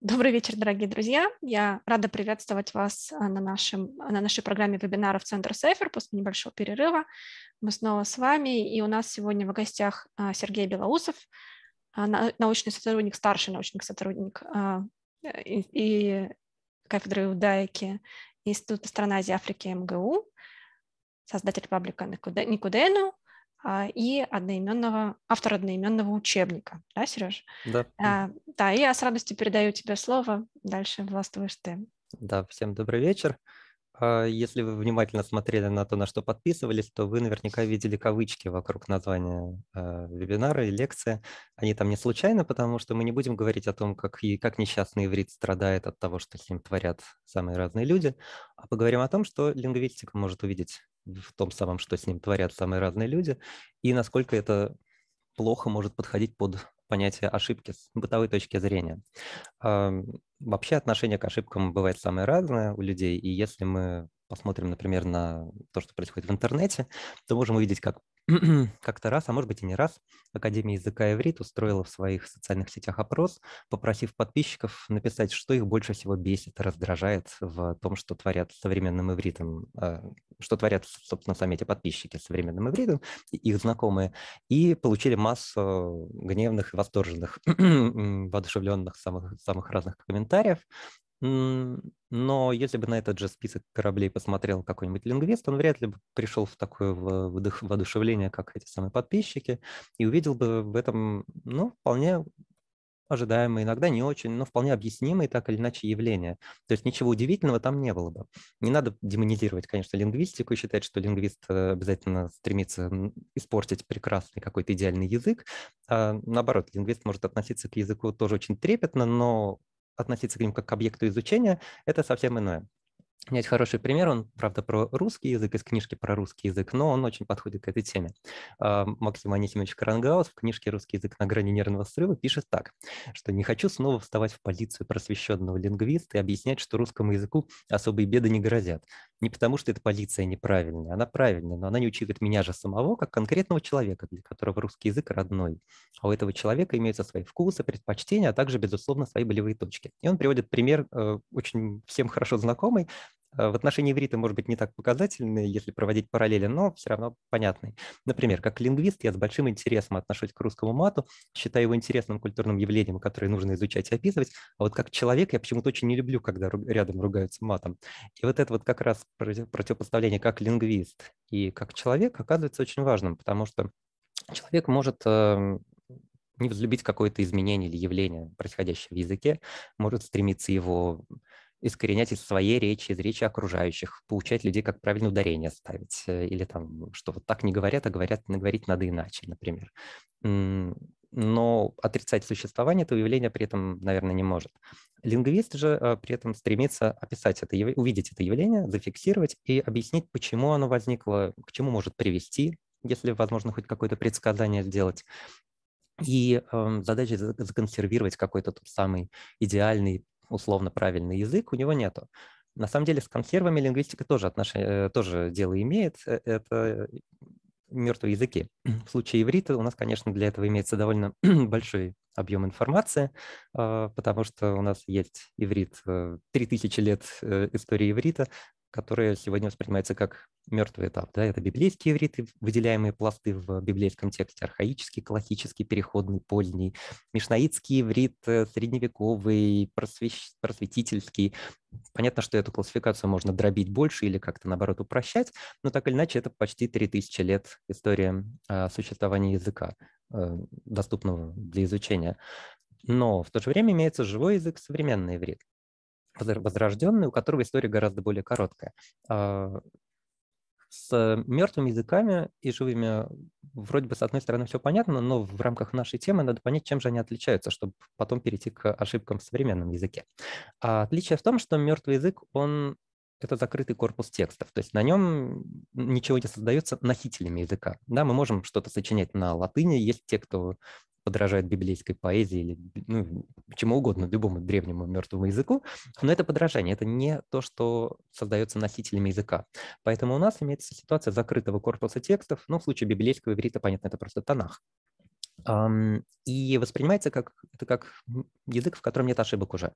Добрый вечер, дорогие друзья. Я рада приветствовать вас а, на, нашем, на нашей программе вебинаров Центр Сейфер после небольшого перерыва. Мы снова с вами, и у нас сегодня в гостях а, Сергей Белоусов, а, научный сотрудник, старший научный сотрудник и, и кафедры Удайки Института стран Азии и Африки МГУ, создатель паблика Никудену, а, и одноименного, автор одноименного учебника. Да, Сереж? Да. А, да, и я с радостью передаю тебе слово. Дальше властвуешь ты. Да, всем добрый вечер. А, если вы внимательно смотрели на то, на что подписывались, то вы наверняка видели кавычки вокруг названия а, вебинара и лекции. Они там не случайно, потому что мы не будем говорить о том, как, и, как несчастный иврит страдает от того, что с ним творят самые разные люди, а поговорим о том, что лингвистика может увидеть в том самом, что с ним творят самые разные люди, и насколько это плохо может подходить под понятие ошибки с бытовой точки зрения. Вообще отношение к ошибкам бывает самое разное у людей, и если мы посмотрим, например, на то, что происходит в интернете, то можем увидеть, как как-то раз, а может быть и не раз, Академия языка иврит устроила в своих социальных сетях опрос, попросив подписчиков написать, что их больше всего бесит, раздражает в том, что творят современным ивритом, э, что творят, собственно, сами эти подписчики современным ивритом, их знакомые, и получили массу гневных и восторженных, воодушевленных самых, самых разных комментариев. Но если бы на этот же список кораблей посмотрел какой-нибудь лингвист, он вряд ли бы пришел в такое вдох- воодушевление, как эти самые подписчики, и увидел бы в этом, ну, вполне ожидаемое, иногда не очень, но вполне объяснимые так или иначе явления. То есть ничего удивительного там не было бы. Не надо демонизировать, конечно, лингвистику и считать, что лингвист э, обязательно стремится испортить прекрасный какой-то идеальный язык. А наоборот, лингвист может относиться к языку тоже очень трепетно, но относиться к ним как к объекту изучения, это совсем иное. У меня есть хороший пример, он, правда, про русский язык, из книжки про русский язык, но он очень подходит к этой теме. А, Максим Анисимович Крангаус в книжке «Русский язык на грани нервного срыва» пишет так, что «не хочу снова вставать в позицию просвещенного лингвиста и объяснять, что русскому языку особые беды не грозят. Не потому, что эта позиция неправильная, она правильная, но она не учитывает меня же самого, как конкретного человека, для которого русский язык родной. А у этого человека имеются свои вкусы, предпочтения, а также, безусловно, свои болевые точки». И он приводит пример, э, очень всем хорошо знакомый, Э, в отношении иврита, может быть, не так показательный, если проводить параллели, но все равно понятный. Например, как лингвист я с большим интересом отношусь к русскому мату, считаю его интересным культурным явлением, которое нужно изучать и описывать, а вот как человек я почему-то очень не люблю, когда рядом ругаются матом. И вот это вот как раз противопоставление как лингвист и как человек оказывается очень важным, потому что человек может эм, не возлюбить какое-то изменение или явление, происходящее в языке, может стремиться его искоренять из своей речи, из речи окружающих, получать людей, как правильно ударение ставить, э, или там, что вот так не говорят, а говорят, наговорить надо иначе, например. Но отрицать существование этого явления при этом, наверное, не может. Лингвист же э, при этом стремится описать это, увидеть это явление, зафиксировать и объяснить, почему оно возникло, к чему может привести, если возможно хоть какое-то предсказание сделать. И э, задача законсервировать какой-то тот самый идеальный условно правильный язык, у него нету. На самом деле с консервами лингвистика тоже, отношение, э, тоже дело имеет. Э, это мертвые языки. В случае иврита у нас, конечно, для этого имеется довольно большой объем информации, а, потому что у нас есть иврит, 3000 э, лет истории иврита, которые сегодня воспринимается как мертвый этап. Да? Это библейские ивриты, выделяемые пласты в библейском тексте, архаический, классический, переходный, поздний, мишнаитский иврит, э, средневековый, просвещ... просветительский. Понятно, что эту классификацию можно дробить больше или как-то, наоборот, упрощать, но так или иначе это почти 3000 лет история а, существования языка, э, доступного для изучения. Но в то же время имеется живой язык, современный иврит возрожденный, у которого история гораздо более короткая. А, с э, мертвыми языками и живыми вроде бы с одной стороны все понятно, но в рамках нашей темы надо понять, чем же они отличаются, чтобы потом перейти к ошибкам в современном языке. А отличие в том, что мертвый язык, он это закрытый корпус текстов, то есть на нем ничего не создается носителями языка. Да, мы можем что-то сочинять на латыни, есть те, кто подражает библейской поэзии или ну, чему угодно, любому древнему мертвому языку, но это подражание, это не то, что создается носителями языка. Поэтому у нас имеется ситуация закрытого корпуса текстов, но ну, в случае библейского иврита, понятно, это просто тонах. И воспринимается как, это как язык, в котором нет ошибок уже.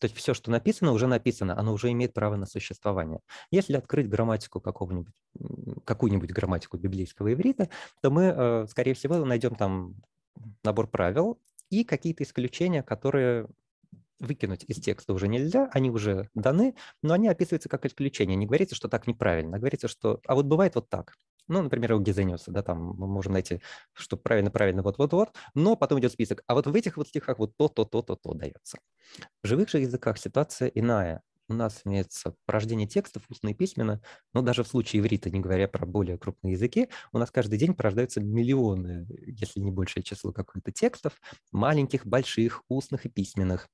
То есть все, что написано, уже написано, оно уже имеет право на существование. Если открыть грамматику какого-нибудь, какую-нибудь грамматику библейского иврита, то мы, э, скорее всего, найдем там набор правил и какие-то исключения, которые выкинуть из текста уже нельзя, они уже даны, но они описываются как исключения. Не говорится, что так неправильно, а говорится, что а вот бывает вот так. Ну, например, у Гизениуса, да, там мы можем найти, что правильно, правильно, вот-вот-вот, но потом идет список. А вот в этих вот стихах вот то-то-то-то-то дается. В живых же языках ситуация иная у нас имеется порождение текстов устно и письменно, но даже в случае иврита, не говоря про более крупные языки, у нас каждый день порождаются миллионы, если не большее число каких то текстов, маленьких, больших, устных и письменных.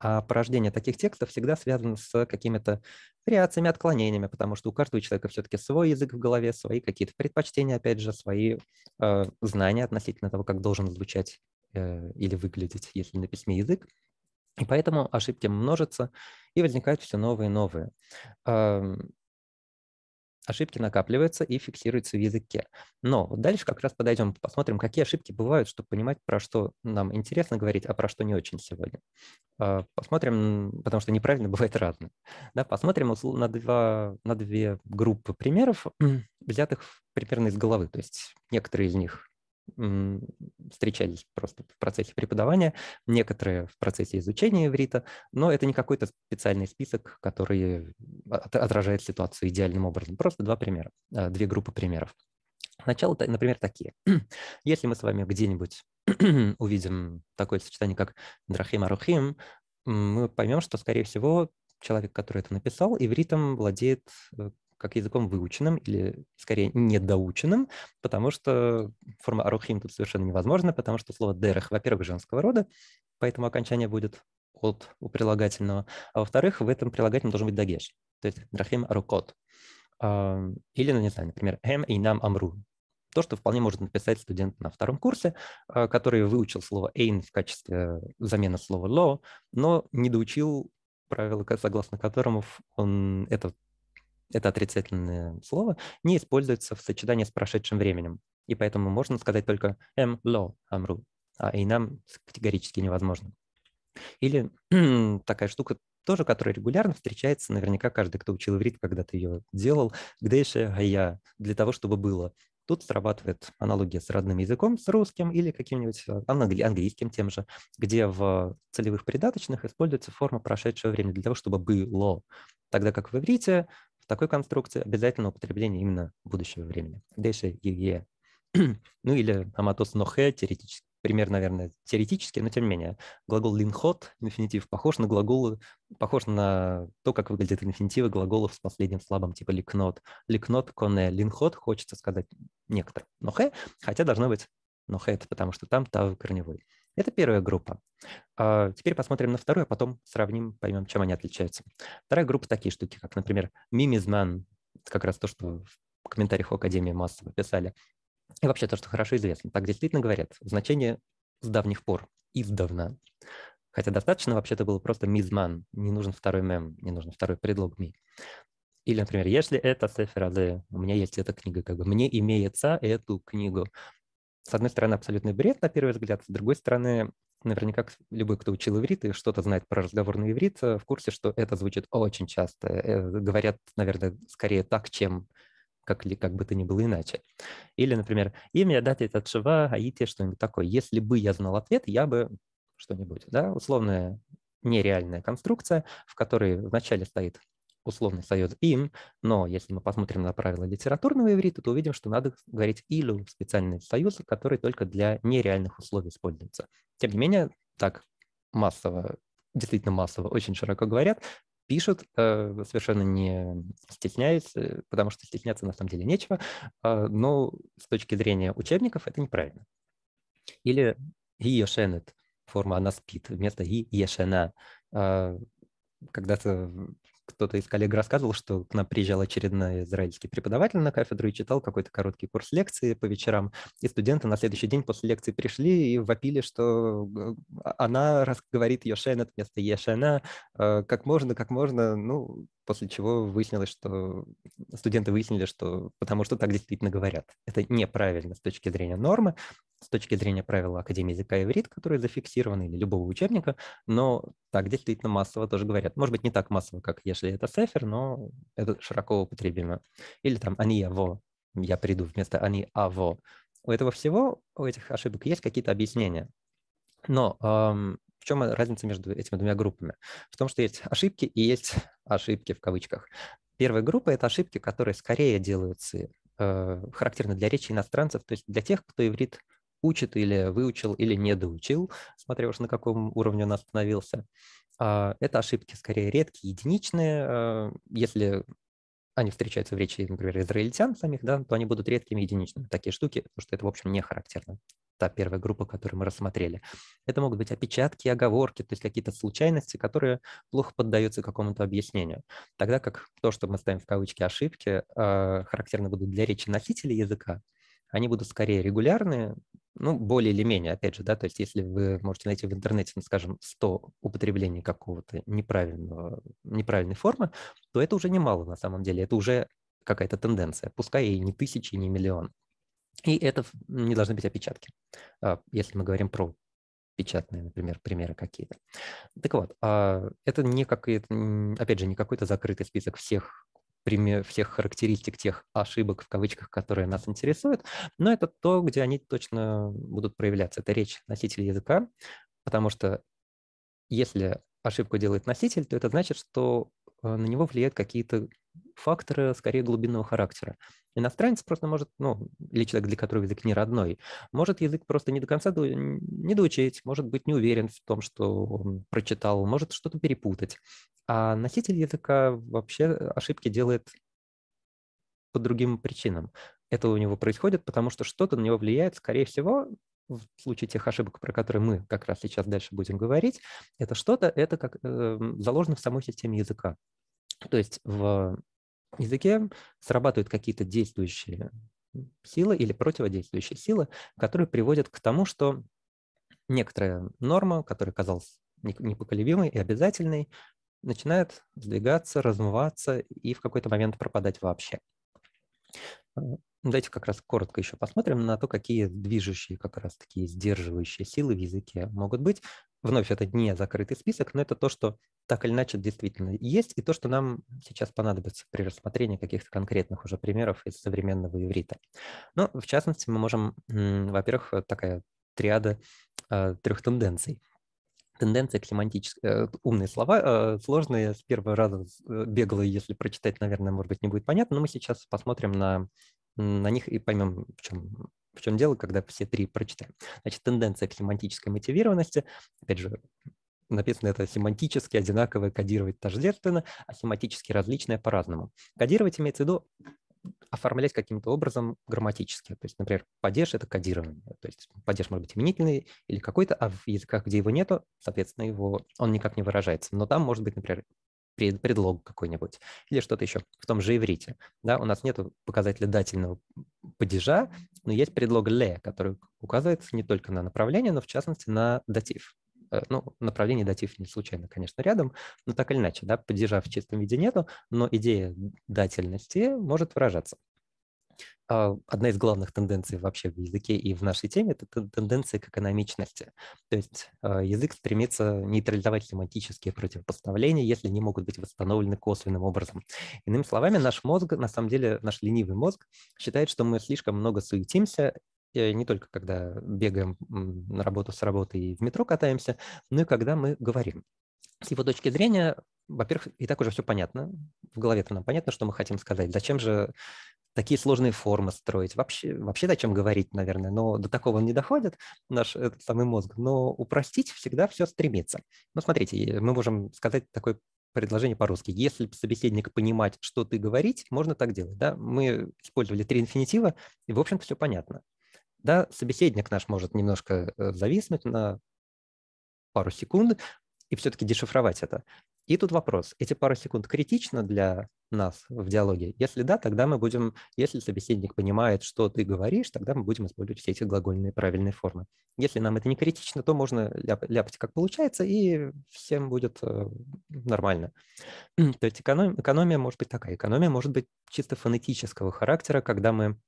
А порождение таких текстов всегда связано с какими-то вариациями, отклонениями, потому что у каждого человека все-таки свой язык в голове, свои какие-то предпочтения, опять же, свои э, знания относительно того, как должен звучать э, или выглядеть, если на письме язык. И поэтому ошибки множатся, и возникают все новые и новые. Ошибки накапливаются и фиксируются в языке. Но дальше как раз подойдем, посмотрим, какие ошибки бывают, чтобы понимать, про что нам интересно говорить, а про что не очень сегодня. А, посмотрим, потому что неправильно бывает разное. Да, посмотрим на, два, на две группы примеров, взятых примерно из головы. То есть некоторые из них встречались просто в процессе преподавания, некоторые в процессе изучения иврита, но это не какой-то специальный список, который отражает ситуацию идеальным образом. Просто два примера, а, две группы примеров. Начало, например, такие. Если мы с вами где-нибудь увидим такое сочетание, как Драхим Арухим, мы поймем, что, скорее всего, человек, который это написал, ивритом владеет э, как языком выученным или, скорее, недоученным, потому что форма арухим тут совершенно невозможна, потому что слово дерех, во-первых, женского рода, поэтому окончание будет от у прилагательного, а во-вторых, в этом прилагательном должен быть дагеш, то есть драхим арукот. А, или, ну, не знаю, например, эм и нам амру. То, что вполне может написать студент на втором курсе, а, который выучил слово «эйн» в качестве замены слова «ло», но не доучил правила согласно которому он это это отрицательное слово, не используется в сочетании с прошедшим временем. И поэтому можно сказать только «эм ло амру», а и нам категорически невозможно. Или такая штука тоже, которая регулярно встречается, наверняка каждый, кто учил иврит, когда-то ее делал, где еще я для того, чтобы было. Тут срабатывает аналогия с родным языком, с русским или каким-нибудь э, англи- английским тем же, где в целевых придаточных используется форма прошедшего времени для того, чтобы было. Тогда как в иврите в такой конструкции обязательно употребление именно будущего времени. Дальше е, ну или аматос нохе теоретически. Пример, наверное, теоретический, но тем не менее. Глагол линхот, инфинитив, похож на глаголы, похож на то, как выглядят инфинитивы глаголов с последним слабым, типа ликнот. Ликнот, коне, линхот, хочется сказать некоторым. Нохе, хотя должно быть нохе, это потому что там тав корневой. Это первая группа. А, теперь посмотрим на вторую, а потом сравним, поймем, чем они отличаются. Вторая группа такие штуки, как, например, мимизман, как раз то, что в комментариях у Академии массово писали, и вообще то, что хорошо известно. Так действительно говорят, значение с давних пор, издавна. Хотя достаточно вообще-то было просто мизман, не нужен второй мем, не нужен второй предлог ми. Или, например, если это Сефер у меня есть эта книга, как бы мне имеется эту книгу с одной стороны, абсолютный бред, на первый взгляд, с другой стороны, наверняка любой, кто учил иврит и что-то знает про разговорный иврит, э, в курсе, что это звучит очень часто. Э, говорят, наверное, скорее так, чем как, ли, как бы то ни было иначе. Или, например, имя дать этот шива, аити, что-нибудь такое. Если бы я знал ответ, я бы что-нибудь, да, условная нереальная конструкция, в которой вначале стоит условный союз «им», но если мы посмотрим на правила литературного иврита, то увидим, что надо говорить «илю» специальный союз, который только для нереальных условий используется. Тем не менее, так массово, действительно массово, очень широко говорят, пишут, э, совершенно не стесняясь, э, потому что стесняться на самом деле нечего, а, но с точки зрения учебников это неправильно. Или «йошенет» форма «она спит» вместо «йешена». А, когда-то кто-то из коллег рассказывал, что к нам приезжал очередной израильский преподаватель на кафедру и читал какой-то короткий курс лекции по вечерам. И студенты на следующий день после лекции пришли и вопили, что э, она говорит Йошена вместо Ешена, э, как можно, как можно. Ну, после чего выяснилось, что студенты выяснили, что потому что так действительно говорят. Это неправильно с точки зрения нормы, с точки зрения правила Академии языка иврит, которые зафиксированы, или любого учебника, но так действительно массово тоже говорят. Может быть, не так массово, как если это сефер, но это широко употребимо. Или там «они его», «я приду» вместо «они аво». У этого всего, у этих ошибок есть какие-то объяснения. Но эм, в чем разница между этими двумя группами? В том, что есть ошибки и есть ошибки в кавычках. Первая группа – это ошибки, которые скорее делаются, э, характерны для речи иностранцев, то есть для тех, кто иврит учит или выучил, или не доучил, смотря уж на каком уровне он остановился. А, это ошибки скорее редкие, единичные. А, если они встречаются в речи, например, израильтян самих, да, то они будут редкими единичными. Такие штуки, потому что это, в общем, не характерно. Та первая группа, которую мы рассмотрели. Это могут быть опечатки, оговорки, то есть какие-то случайности, которые плохо поддаются какому-то объяснению. Тогда как то, что мы ставим в кавычки ошибки, а, характерны будут для речи носителей языка, они будут скорее регулярные, ну, более или менее, опять же, да, то есть если вы можете найти в интернете, ну, скажем, 100 употреблений какого-то неправильного, неправильной формы, то это уже немало на самом деле, это уже какая-то тенденция, пускай и не тысячи, и не миллион. И это не должны быть опечатки, а, если мы говорим про печатные, например, примеры какие-то. Так вот, а, это не какие опять же, не какой-то закрытый список всех всех характеристик, тех ошибок в кавычках, которые нас интересуют, но это то, где они точно будут проявляться. Это речь носителя языка, потому что если ошибку делает носитель, то это значит, что э, на него влияют какие-то факторы скорее глубинного характера. Иностранец просто может, ну, или человек, для которого язык не родной, может язык просто не до конца до, не доучить, может быть не уверен в том, что он прочитал, может что-то перепутать. А носитель языка вообще ошибки делает по другим причинам. Это у него происходит, потому что что-то на него влияет, скорее всего, в случае тех ошибок, про которые мы как раз сейчас дальше будем говорить, это что-то, это как э, заложено в самой системе языка. То есть в языке срабатывают какие-то действующие силы или противодействующие силы, которые приводят к тому, что некоторая норма, которая казалась непоколебимой и обязательной, начинает сдвигаться, размываться и в какой-то момент пропадать вообще. А, ну, давайте как раз коротко еще посмотрим на то, какие движущие, как раз такие сдерживающие силы в языке могут быть. Вновь это не закрытый список, но это то, что так или иначе действительно есть, и то, что нам сейчас понадобится при рассмотрении каких-то конкретных уже примеров из современного иврита. Ну, в частности, мы можем, во-первых, э, такая триада э, трех тенденций тенденция к семантической. Э, умные слова, сложные, с первого раза бегло, если прочитать, наверное, может быть, не будет понятно, но мы сейчас посмотрим на на них и поймем, в чем, в чем дело, когда все три прочитаем. Значит, тенденция к семантической мотивированности, опять же, написано это семантически одинаково кодировать тождественно, а семантически различное по-разному. Кодировать имеется в виду оформлять каким-то образом грамматически. То есть, например, падеж — это кодирование. То есть падеж может быть именительный или какой-то, а в языках, где его нету, соответственно, его он никак не выражается. Но там может быть, например, предлог какой-нибудь или что-то еще. В том же иврите, да, у нас нет показателя дательного падежа, но есть предлог «ле», который указывается не только на направление, но в частности на датив. Э, ну, направление датив не случайно, конечно, рядом, но так или иначе, да, падежа в чистом виде нету, но идея дательности может выражаться. А, одна из главных тенденций вообще в языке и в нашей теме – это тенденция к экономичности. То есть а, язык стремится нейтрализовать семантические противопоставления, если они могут быть восстановлены косвенным образом. Иными словами, наш мозг, на самом деле наш ленивый мозг, считает, что мы слишком много суетимся, э, не только когда бегаем на работу с работы и в метро катаемся, но и когда мы говорим. С его точки зрения во-первых, и так уже все понятно. В голове-то нам понятно, что мы хотим сказать. Зачем же такие сложные формы строить. Вообще, вообще о чем говорить, наверное, но до такого не доходит наш этот самый мозг. Но упростить всегда все стремится. Ну, смотрите, мы можем сказать такое предложение по-русски. Если собеседник понимать, что ты говорить, можно так делать. Да? Мы использовали три инфинитива, и, в общем-то, все понятно. Да, собеседник наш может немножко э, зависнуть на пару секунд и все-таки дешифровать это. И тут вопрос, эти пару секунд критично для нас в диалоге? Если да, тогда мы будем, если собеседник понимает, что ты говоришь, тогда мы будем использовать все эти глагольные правильные формы. Если нам это не критично, то можно ляп, ляпать как получается, и всем будет э, нормально. то есть эконом, экономия может быть такая. Экономия может быть чисто фонетического характера, когда мы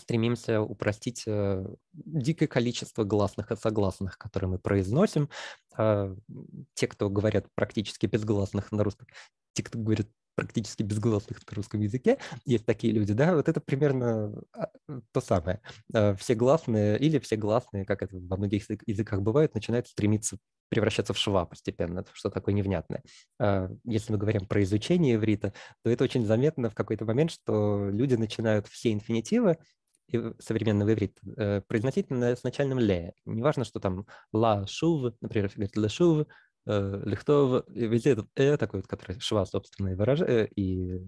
стремимся упростить э, дикое количество гласных и согласных, которые мы произносим. А, те, кто говорят практически безгласных на русском, те, кто говорят практически безгласных на русском языке, есть такие люди, да, вот это примерно а, э, то самое. А, все гласные или все гласные, как это во многих языках бывает, начинают стремиться превращаться в шва постепенно, что такое невнятное. Если мы говорим про изучение иврита, то это очень заметно в какой-то момент, что люди начинают все инфинитивы современный иврит э, произносить с начальным ле. Неважно, что там ла шув, например, если говорить ле шув, э, лихтов, везде этот э такой, который шва, собственно, и, выраж... Э, и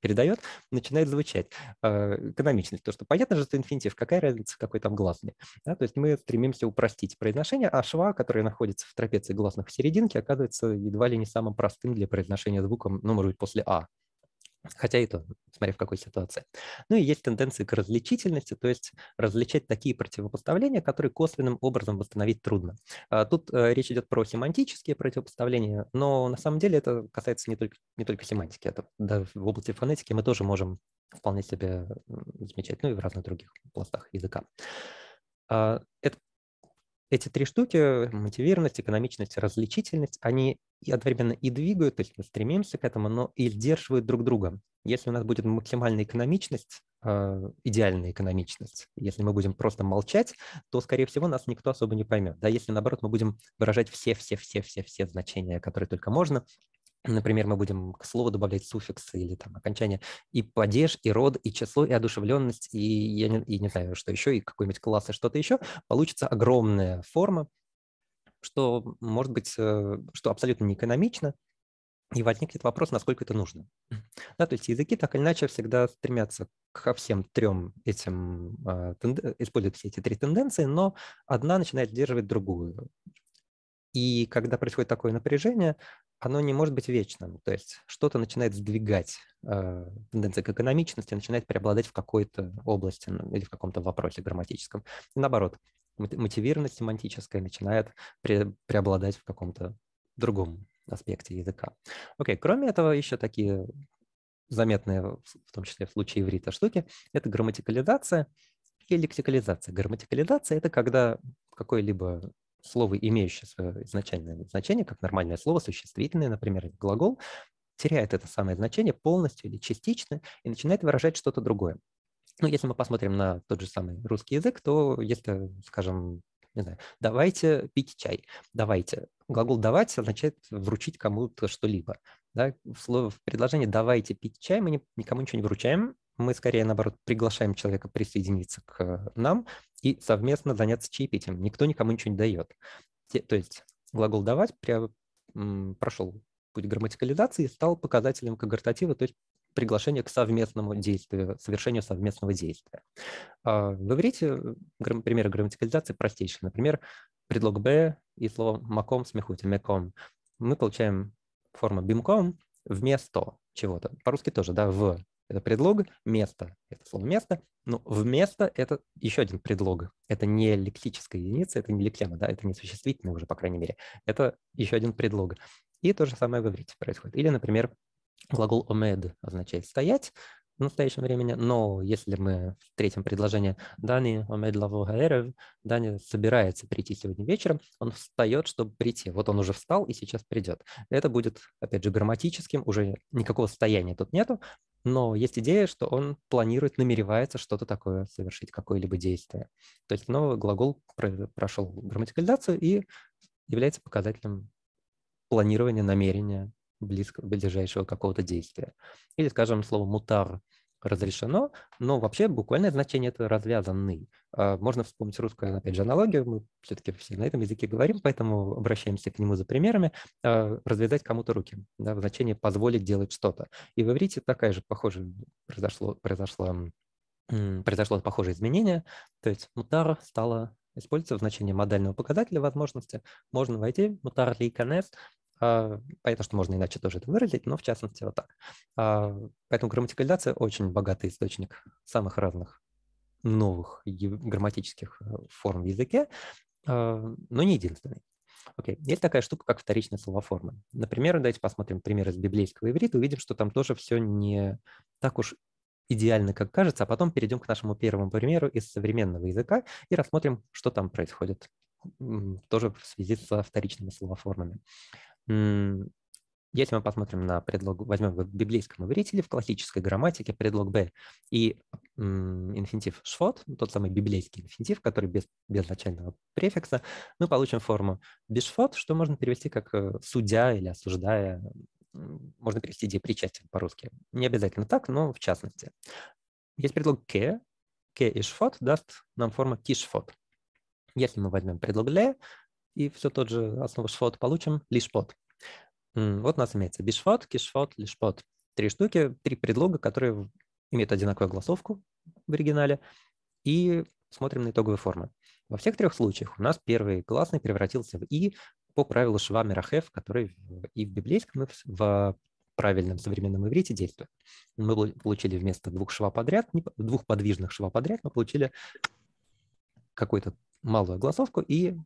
передает, начинает звучать. А, экономичность, то, что понятно же, что инфинитив, какая разница, какой там гласный. Да? То есть мы стремимся упростить произношение, а шва, который находится в трапеции гласных в серединке, оказывается едва ли не самым простым для произношения звуком, ну, может быть, после а. Хотя и то, смотря в какой ситуации. Ну и есть тенденции к различительности, то есть различать такие противопоставления, которые косвенным образом восстановить трудно. А тут э, речь идет про семантические противопоставления, но на самом деле это касается не только, не только семантики, это да, в области фонетики мы тоже можем вполне себе замечать, ну и в разных других пластах языка. А, это эти три штуки, мотивированность, экономичность, различительность, они одновременно и двигают, то есть мы стремимся к этому, но и сдерживают друг друга. Если у нас будет максимальная экономичность, э, идеальная экономичность, если мы будем просто молчать, то, скорее всего, нас никто особо не поймет. Да, если, наоборот, мы будем выражать все-все-все-все-все значения, которые только можно, Например, мы будем к слову добавлять суффиксы или там окончания и падеж, и род, и число, и одушевленность, и я не, и не знаю, что еще, и какой-нибудь класс, и что-то еще. Получится огромная форма, что может быть, э, что абсолютно не экономично, и возникнет вопрос, насколько это нужно. Да, то есть языки так или иначе всегда стремятся ко всем трем этим, э, э, используют все эти три тенденции, но одна начинает сдерживать другую. И когда происходит такое напряжение, оно не может быть вечным. То есть что-то начинает сдвигать э, тенденция к экономичности, начинает преобладать в какой-то области или в каком-то вопросе грамматическом. И наоборот, мотивированность семантическая начинает пре- преобладать в каком-то другом аспекте языка. Окей, кроме этого, еще такие заметные, в том числе в случае иврита, штуки – это грамматикализация и лексикализация. Грамматикализация – это когда какой-либо слово, имеющее свое изначальное значение, как нормальное слово, существительное, например, глагол, теряет это самое значение полностью или частично и начинает выражать что-то другое. Ну, если мы посмотрим на тот же самый русский язык, то если, скажем, не знаю, давайте пить чай, давайте. Глагол «давать» означает вручить кому-то что-либо. Да? В, слове, в предложении «давайте пить чай» мы никому ничего не вручаем, мы скорее, наоборот, приглашаем человека присоединиться к э, нам и совместно заняться чаепитием. Никто никому ничего не дает. То есть глагол «давать» прошел путь грамматикализации и стал показателем когортатива, то есть приглашение к совместному действию, совершению совместного действия. А, вы говорите примеры грамматикализации простейшие. Например, предлог «б» и слово «маком» смехуйте, «меком». Мы получаем форму «бимком» вместо чего-то. По-русски тоже, да, «в» это предлог, место – это слово «место», но вместо – это еще один предлог. Это не лексическая единица, это не лексема, да, это не существительное уже, по крайней мере. Это еще один предлог. И то же самое в иврите происходит. Или, например, глагол «омед» означает «стоять», в настоящем времени, но если мы в третьем предложении Дани Омедлаву Гаэров, Дани собирается прийти сегодня вечером, он встает, чтобы прийти. Вот он уже встал и сейчас придет. Это будет, опять же, грамматическим, уже никакого состояния тут нету, но есть идея, что он планирует, намеревается что-то такое совершить, какое-либо действие. То есть новый глагол прошел грамматикализацию и является показателем планирования, намерения близко, ближайшего какого-то действия. Или, скажем, слово «мутар» разрешено, но вообще буквальное значение это развязанный. А можно вспомнить русскую, опять же, аналогию, мы все-таки все на этом языке говорим, поэтому обращаемся к нему за примерами. А Развязать кому-то руки, да, в позволить делать что-то. И в иврите такая же похожая произошло, произошло, произошло похожее изменение, то есть мутар стало используется в значении модального показателя возможности. Можно войти, мутар ли лейканес, а, понятно, что можно иначе тоже это выразить, но в частности вот так. А, поэтому грамматикализация очень богатый источник самых разных новых грамматических э, форм в языке, а, но не единственный. Окей, okay. есть такая штука, как вторичная словоформа. Например, давайте посмотрим пример из библейского иврита, увидим, что там тоже все не так уж идеально, как кажется, а потом перейдем к нашему первому примеру из современного языка и рассмотрим, что там происходит тоже в связи со вторичными словоформами. Если мы посмотрим на предлог, возьмем в библейском иврите в классической грамматике предлог «б» и инфинитив «шфот», ну, тот самый библейский инфинитив, который без, без начального префикса, мы получим форму «бешфот», что можно перевести как э, «судя» или «осуждая», можно перевести «де причастен» по-русски. Не обязательно так, но в частности. Есть предлог «ке», «ке» и «шфот» даст нам форму «кишфот». Если мы возьмем предлог «ле», и все тот же основу шфот получим лишь вот у нас имеется бишфот, кишфот, лишфат. Три штуки, три предлога, которые имеют одинаковую голосовку в оригинале. И смотрим на итоговые формы. Во всех трех случаях у нас первый гласный превратился в «и» по правилу Шва Мирахев, который и в библейском, и в правильном современном иврите действует. Мы получили вместо двух шва подряд, двух подвижных шва подряд, мы получили какую-то малую огласовку и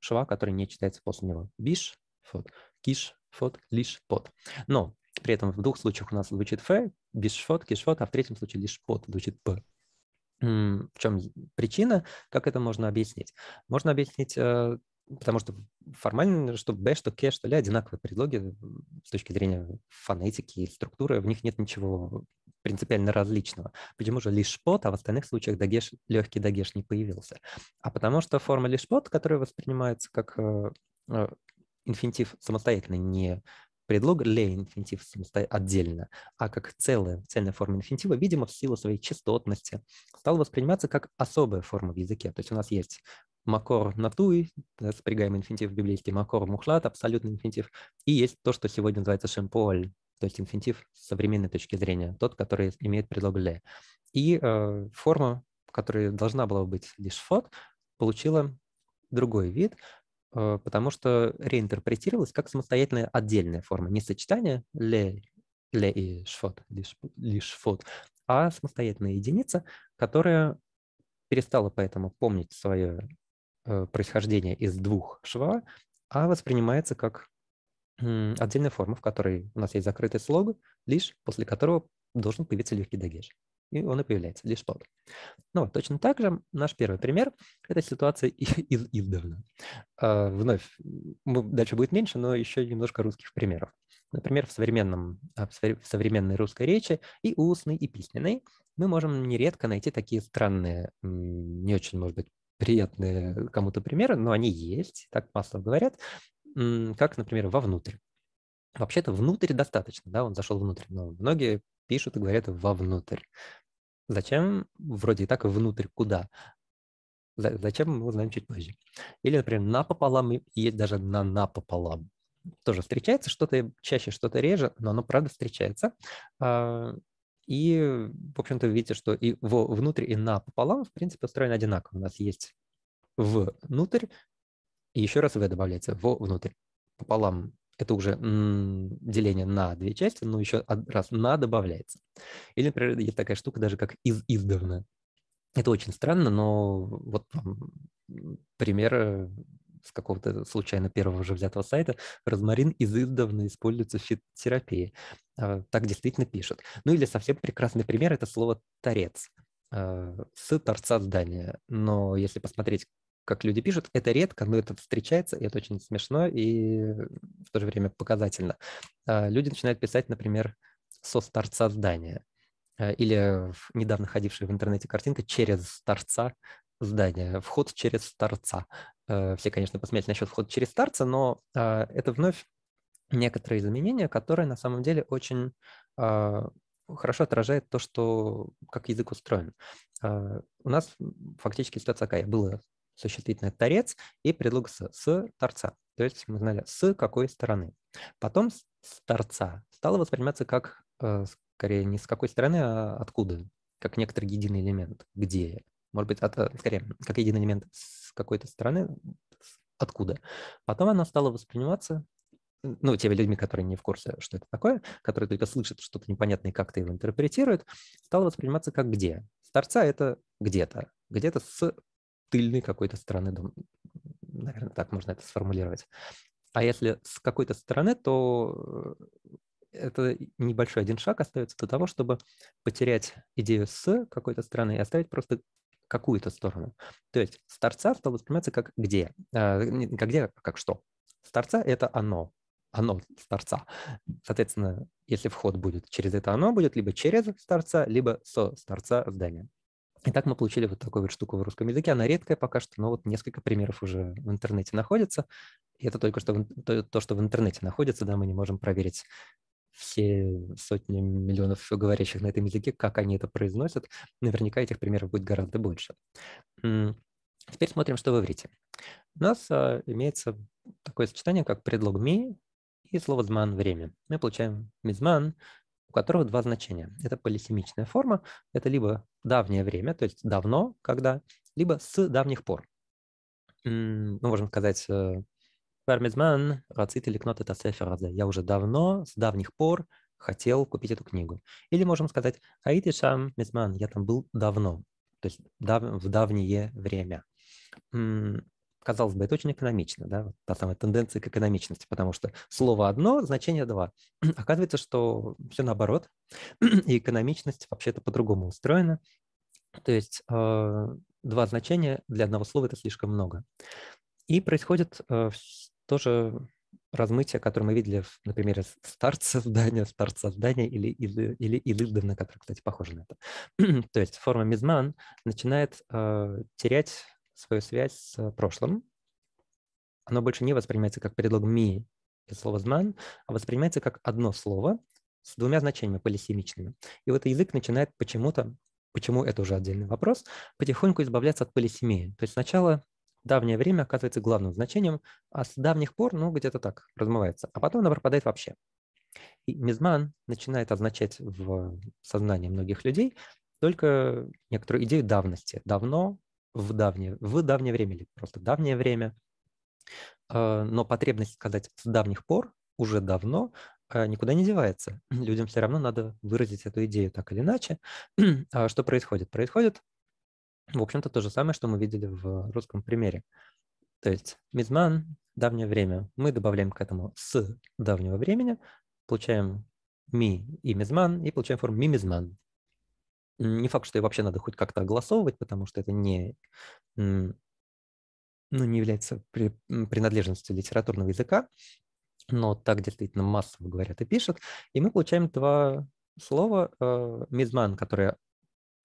шва, который не читается после него. Биш, фот, киш, фот, лишь под. Но при этом в двух случаях у нас звучит ф, без шфот, кишфот, а в третьем случае лишь под звучит п. В чем причина? Как это можно объяснить? Можно объяснить э, потому что формально, что б, что к, что ли, одинаковые предлоги с точки зрения фонетики и структуры, в них нет ничего принципиально различного. Почему же лишь под, а в остальных случаях дагеш, легкий дагеш не появился? А потому что форма лишь под, которая воспринимается как э, э, инфинитив самостоятельно не предлог ле инфинитив отдельно, а как целая, цельная форма инфинитива, видимо, в силу своей частотности, стал восприниматься как особая форма в языке. То есть у нас есть макор натуи, да, спрягаемый инфинитив в библейский, макор мухлат, абсолютный инфинитив, и есть то, что сегодня называется шемполь, то есть инфинитив с современной точки зрения, тот, который имеет предлог ле. И э, форма, которая должна была быть лишь фот, получила другой вид, Э, потому что реинтерпретировалась как самостоятельная отдельная форма, не сочетание ле, ле и шфот, лишь, лишь фот, а самостоятельная единица, которая перестала поэтому помнить свое э, происхождение из двух шва, а воспринимается как отдельная форма, в которой у нас есть закрытый слог, лишь после которого должен появиться легкий дагеж и он и появляется, лишь плод. Ну вот, точно так же наш первый пример – это ситуация из издавна. А, вновь, ну, дальше будет меньше, но еще немножко русских примеров. Например, в, современном, а, в современной русской речи и устной, и письменной мы можем нередко найти такие странные, не очень, может быть, приятные кому-то примеры, но они есть, так масло говорят, как, например, вовнутрь. Вообще-то внутрь достаточно, да, он зашел внутрь, но многие пишут и говорят вовнутрь. Зачем вроде и так внутрь куда? Зачем, мы узнаем чуть позже. Или, например, напополам и даже на напополам. Тоже встречается что-то чаще, что-то реже, но оно правда встречается. А, и, в общем-то, вы видите, что и во внутрь, и на пополам в принципе, устроены одинаково. У нас есть внутрь, и еще раз v добавляется внутрь. Пополам это уже деление на две части, но еще раз на добавляется. Или, например, есть такая штука даже как из издавна. Это очень странно, но вот пример э, с какого-то случайно первого же взятого сайта, розмарин из издавна используется в терапии. А, так действительно пишут. Ну или совсем прекрасный пример – это слово «торец» а, с торца здания. Но если посмотреть, как люди пишут, это редко, но это встречается, и это очень смешно и в то же время показательно. А, люди начинают писать, например, со старца здания а, или недавно ходившая в интернете картинка через старца здания, вход через старца. Э, все, конечно, посмеялись насчет вход через старца, но а, это вновь некоторые изменения, которые на самом деле очень хорошо отражают то, что как язык устроен. У нас фактически ситуация такая. Было существительное «торец» и предлог «с», «с торца». То есть мы знали «с какой стороны». Потом «с торца» стало восприниматься как, э, скорее, не с какой стороны, а откуда, как некоторый единый элемент, где, может быть, от, э, скорее, как единый элемент с какой-то стороны, откуда. Потом она стала восприниматься ну, теми людьми, которые не в курсе, что это такое, которые только слышат что-то непонятное, и как то его интерпретирует, стало восприниматься как где. С торца это где-то, где-то с тыльной какой-то стороны дома. Наверное, так можно это сформулировать. А если с какой-то стороны, то э, это небольшой один шаг остается до того, чтобы потерять идею с какой-то стороны и оставить просто какую-то сторону. То есть с торца стал восприниматься как где, а, как где, а как что. С торца это оно, оно с торца. Соответственно, если вход будет через это оно, будет либо через с торца, либо со с торца здания. И так мы получили вот такую вот штуку в русском языке. Она редкая пока что, но вот несколько примеров уже в интернете находится. И это только что в, то, что в интернете находится, да, мы не можем проверить все сотни миллионов говорящих на этом языке, как они это произносят. Наверняка этих примеров будет гораздо больше. Теперь смотрим, что вы врите. У нас а, имеется такое сочетание, как предлог «ми» и слово «зман» — «время». Мы получаем «мизман» у которого два значения. Это полисемичная форма, это либо давнее время, то есть давно, когда, либо с давних пор. Мы ну, можем сказать, «Вармизман э, рацит или кнот это сеферазе». Я уже давно, с давних пор хотел купить эту книгу. Или можем сказать «Аиди шам я там был давно, то есть в давнее время казалось бы, это очень экономично, да, та самая тенденция к экономичности, потому что слово одно, значение два. Оказывается, что все наоборот, и экономичность вообще-то по-другому устроена. То есть э, два значения для одного слова – это слишком много. И происходит э, тоже размытие, которое мы видели, например, на примере старт создания, старт создания или, или, или Илдена, который, кстати, похож на это. То есть форма мизман начинает э, терять свою связь с э, прошлым. Оно больше не воспринимается как предлог «ми» из слова «зман», а воспринимается как одно слово с двумя значениями полисемичными. И вот язык начинает почему-то, почему это уже отдельный вопрос, потихоньку избавляться от полисемии. То есть сначала давнее время оказывается главным значением, а с давних пор, ну, где-то так, размывается. А потом она пропадает вообще. И мизман начинает означать в сознании многих людей только некоторую идею давности. Давно в давнее, в давнее время или просто давнее время, а, но потребность сказать с давних пор уже давно а, никуда не девается. Людям все равно надо выразить эту идею так или иначе. А что происходит? Происходит, в общем-то, то же самое, что мы видели в русском примере. То есть мизман, давнее время. Мы добавляем к этому с давнего времени, получаем ми и мизман, и получаем форму ми мизман не факт, что ее вообще надо хоть как-то огласовывать, потому что это не, ну, не является принадлежностью литературного языка, но так действительно массово говорят и пишут. И мы получаем два слова э, «мизман», которое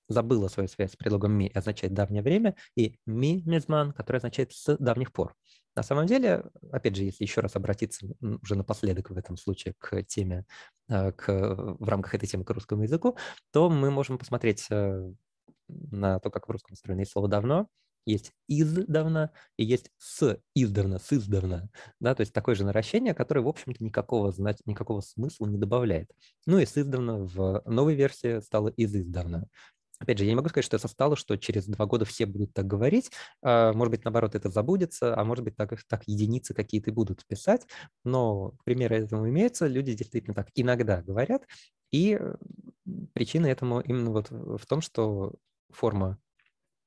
забыло свою связь с предлогом «ми» означает «давнее время», и «ми мизман», которое означает «с давних пор». На самом деле, опять же, если еще раз обратиться уже напоследок в этом случае к теме, э, к, э, в рамках этой темы к русскому языку, то мы можем посмотреть э, на то, как в русском устроено есть слово «давно», есть издавна и есть с издавна, с издавна. Да, то есть такое же наращение, которое, в общем-то, никакого, никакого смысла не добавляет. Ну и с издавна в новой версии стало из издавна. Опять же, я не могу сказать, что это стало, что через два года все будут так говорить. А, может быть, наоборот, это забудется, а может быть, так, так единицы какие-то будут писать. Но примеры этому имеются. Люди действительно так иногда говорят. И э, причина этому именно вот в том, что форма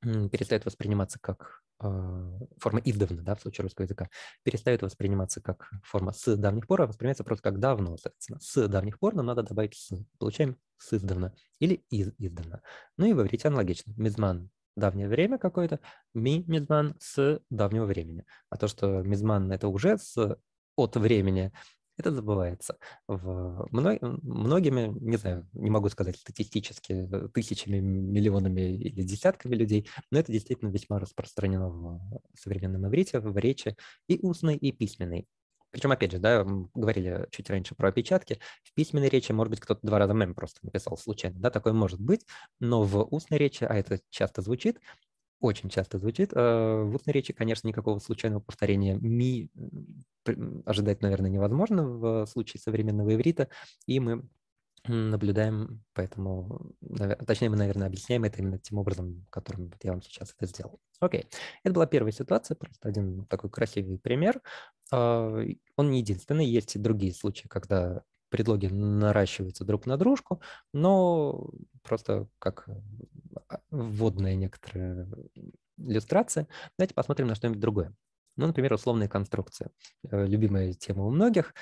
перестает восприниматься как а, форма «издавна», да, в случае русского языка, перестает восприниматься как форма «с давних пор», а воспринимается просто как «давно», соответственно. «С давних пор» нам надо добавить «с». Получаем «с издавна» или «из издавна». Ну и в иврите аналогично. «Мизман» – давнее время какое-то, «ми» – «мизман» – с давнего времени. А то, что «мизман» – это уже с от времени, это забывается. В мног... Многими, не знаю, не могу сказать статистически, э, тысячами, миллионами или десятками людей, но это действительно весьма распространено в современном иврите, в речи и устной, и письменной. Причем, опять же, да, говорили чуть раньше про опечатки. В письменной речи, может быть, кто-то два раза мем просто написал случайно, да, такое может быть, но в устной речи, а это часто звучит, очень часто звучит. Э, в устной речи, конечно, никакого случайного повторения ми ожидать, наверное, невозможно в случае современного иврита, и мы наблюдаем, поэтому, точнее, мы, наверное, объясняем это именно тем образом, которым я вам сейчас это сделал. Окей, это была первая ситуация, просто один такой красивый пример. Э, он не единственный, есть и другие случаи, когда предлоги наращиваются друг на дружку, но просто как э, вводная некоторая иллюстрация. Давайте посмотрим на что-нибудь другое. Ну, например, условные конструкции. Э, любимая тема у многих.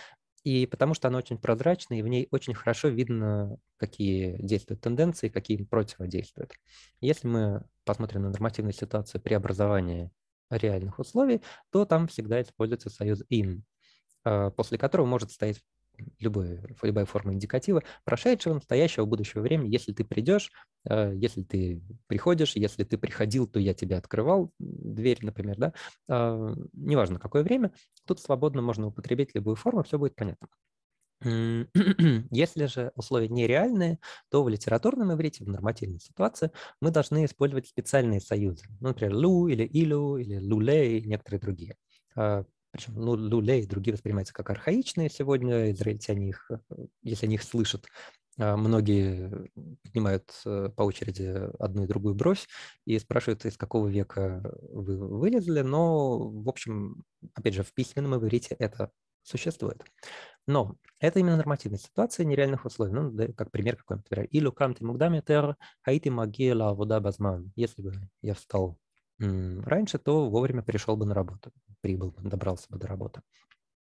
И потому что она очень прозрачная, и в ней очень хорошо видно, какие действуют тенденции, какие противодействуют. Если мы посмотрим на нормативную ситуацию преобразования реальных условий, то там всегда используется союз «in», э, после которого может стоять любой, любая форма индикатива, прошедшего, настоящего, будущего времени, если ты придешь, э, если ты приходишь, если ты приходил, то я тебя открывал, дверь, например, да, а, неважно какое время, тут свободно можно употребить любую форму, все будет понятно. Если же условия нереальные, то в литературном иврите, в нормативной ситуации, мы должны использовать специальные союзы, например, лу или илю или луле и некоторые другие. А, причем ну, люлей и другие воспринимаются как архаичные сегодня. Израильтяне их, э, если они их слышат, а, многие поднимают э, по очереди одну и другую бровь и спрашивают, из какого века вы вылезли, но, в общем, опять же, в письменном иврите это существует. Но это именно нормативная ситуация нереальных условий. Ну, да, как пример какой-нибудь. Например, «Илю камти мугдами хаити магия вода базман». Если бы я встал раньше, то вовремя пришел бы на работу, прибыл бы, добрался бы до работы.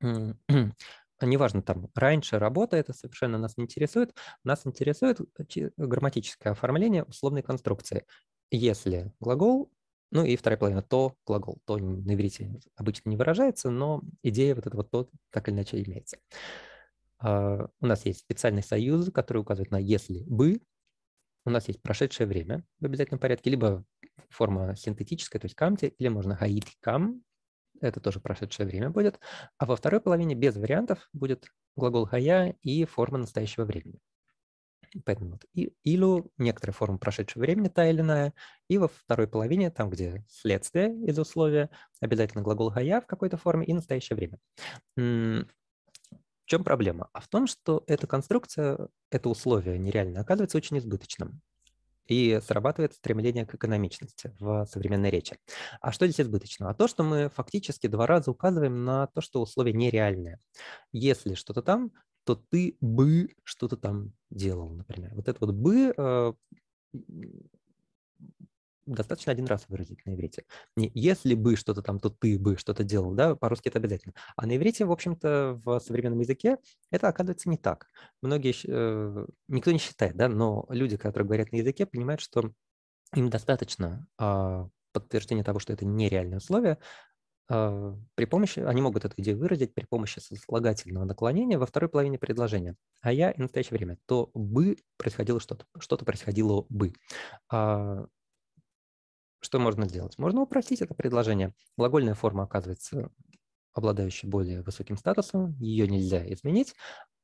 А неважно, там раньше работа, это совершенно нас не интересует. Нас интересует э, грамматическое оформление условной конструкции. Если глагол, ну и вторая половина то глагол, то на иврите обычно не выражается, но идея вот этого то так или иначе имеется. А, у нас есть специальные союзы, которые указывают на если бы, у нас есть прошедшее время в обязательном порядке, либо форма синтетическая, то есть камти, или можно гаити кам, это тоже прошедшее время будет. А во второй половине без вариантов будет глагол гая и форма настоящего времени. Поэтому вот и, илю – некоторая форма прошедшего времени, та или иная, и во второй половине, там, где следствие из условия, обязательно глагол гая в какой-то форме и настоящее время. В чем проблема? А в том, что эта конструкция, это условие нереально оказывается очень избыточным и срабатывает стремление к экономичности в современной речи. А что здесь избыточно? А то, что мы фактически два раза указываем на то, что условие нереальное. Если что-то там, то ты бы что-то там делал, например. Вот это вот «бы» э, достаточно один раз выразить на иврите. Не если бы что-то там, то ты бы что-то делал, да, по-русски это обязательно. А на иврите, в общем-то, в современном языке это оказывается не так. Многие, э, никто не считает, да, но люди, которые говорят на языке, понимают, что им достаточно а, подтверждения того, что это нереальное условие, а, при помощи, они могут эту идею выразить при помощи сослагательного наклонения во второй половине предложения. А я и в настоящее время, то бы происходило что-то, что-то происходило бы. А, что можно сделать? Можно упростить это предложение. Глагольная форма оказывается обладающей более высоким статусом, ее нельзя изменить,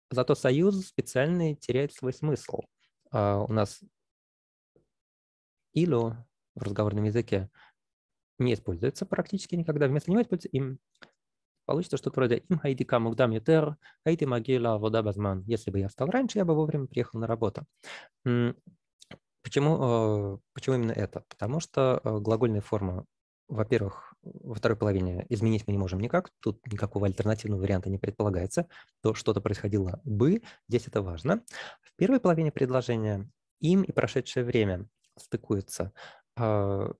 зато союз специальный теряет свой смысл. А у нас «илю» в разговорном языке не используется практически никогда, вместо него используется «им». Получится что-то вроде «им хайдика мугдам ютер, хайди магила вода базман». Если бы я встал раньше, я бы вовремя приехал на работу. Почему, э, почему именно это? Потому что э, глагольная форма, во-первых, во второй половине изменить мы не можем никак, тут никакого альтернативного варианта не предполагается, то что-то происходило бы, здесь это важно. В первой половине предложения им и прошедшее время стыкуются. Э,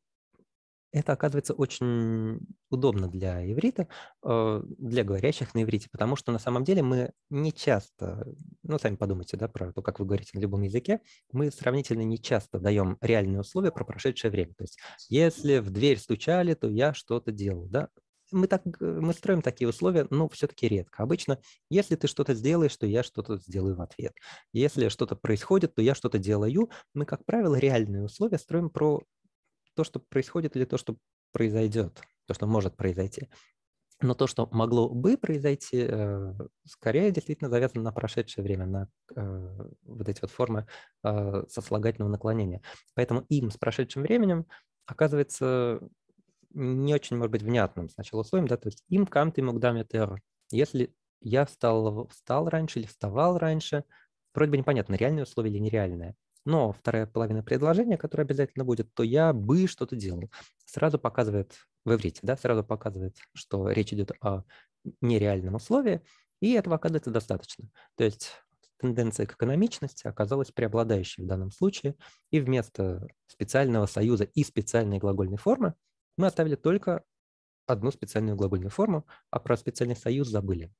это оказывается очень удобно для иврита, э, для говорящих на иврите, потому что на самом деле мы не часто, ну, сами подумайте, да, про то, как вы говорите на любом языке, мы сравнительно не часто даем реальные условия про прошедшее время. То есть, если в дверь стучали, то я что-то делал, да, мы, так, э, мы строим такие условия, но все-таки редко. Обычно, если ты что-то сделаешь, то я что-то сделаю в ответ. Если что-то происходит, то я что-то делаю. Мы, как правило, реальные условия строим про то, что происходит или то, что произойдет, то, что может произойти. Но то, что могло бы произойти, э, скорее действительно завязано на прошедшее время, на э, вот эти вот формы э, сослагательного наклонения. Поэтому им с прошедшим временем оказывается не очень может быть внятным сначала условием, да, то есть им кам ты мог Если я встал, встал раньше или вставал раньше, вроде бы непонятно, реальное условие или нереальное но вторая половина предложения, которая обязательно будет, то я бы что-то делал, сразу показывает в иврите, да, сразу показывает, что речь идет о нереальном условии, и этого оказывается достаточно. То есть тенденция к экономичности оказалась преобладающей в данном случае, и вместо специального союза и специальной глагольной формы мы оставили только одну специальную глагольную форму, а про специальный союз забыли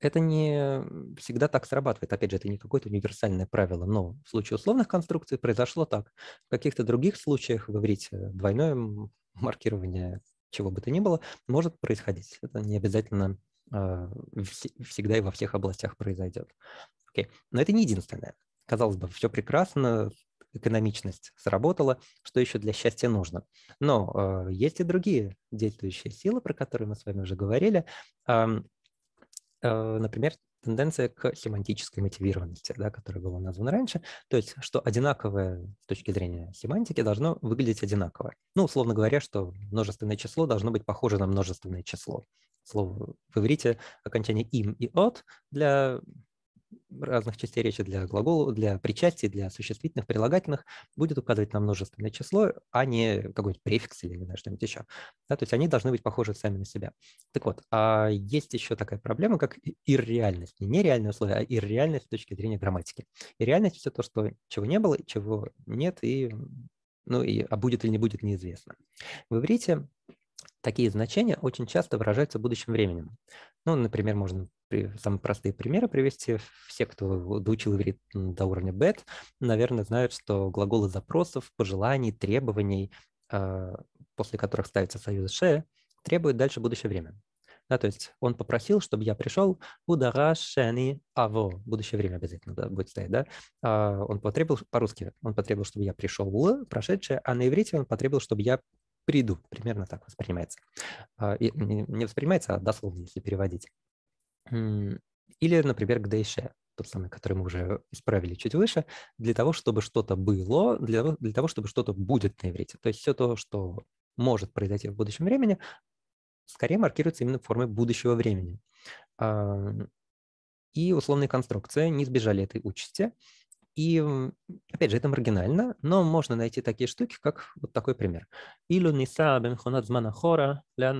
это не всегда так срабатывает. Опять же, это не какое-то универсальное правило, но в случае условных конструкций произошло так. В каких-то других случаях, говорить э, двойное маркирование чего бы то ни было, может происходить. Это не обязательно э, всегда и во всех областях произойдет. Okay. Но это не единственное. Казалось бы, все прекрасно, экономичность сработала, что еще для счастья нужно. Но э, есть и другие действующие силы, про которые мы с вами уже говорили. Э, Э, например, тенденция к семантической мотивированности, да, которая была названа раньше, то есть что одинаковое с точки зрения семантики должно выглядеть одинаково. Ну, условно говоря, что множественное число должно быть похоже на множественное число. Слово в иврите окончание им и от для разных частей речи для глаголов, для причастий, для существительных, прилагательных будет указывать на множественное число, а не какой-нибудь префикс или что-нибудь еще. Да, то есть они должны быть похожи сами на себя. Так вот, а есть еще такая проблема, как ирреальность. Не нереальные условия, а ирреальность с точки зрения грамматики. Ирреальность – все то, что чего не было, чего нет, и ну и а будет или не будет, неизвестно. В иврите такие значения очень часто выражаются будущим временем. Ну, например, можно самые простые примеры привести. Все, кто доучил иврит до уровня BET, наверное, знают, что глаголы запросов, пожеланий, требований, э, после которых ставится союз ше, требуют дальше будущее время. Да, то есть он попросил, чтобы я пришел ударашени аво. Будущее время обязательно да, будет стоять, да? А, он потребовал по-русски, он потребовал, чтобы я пришел в прошедшее, а на иврите он потребовал, чтобы я приду. Примерно так воспринимается. А, не воспринимается, а дословно, если переводить. Или, например, к Дейше, тот самый, который мы уже исправили чуть выше, для того, чтобы что-то было, для, для того, чтобы что-то будет на иврите. То есть все то, что может произойти в будущем времени, скорее маркируется именно формой будущего времени. И условные конструкции не избежали этой участи. И, опять же, это маргинально, но можно найти такие штуки, как вот такой пример. Илю ниса бенхунат зманахора ля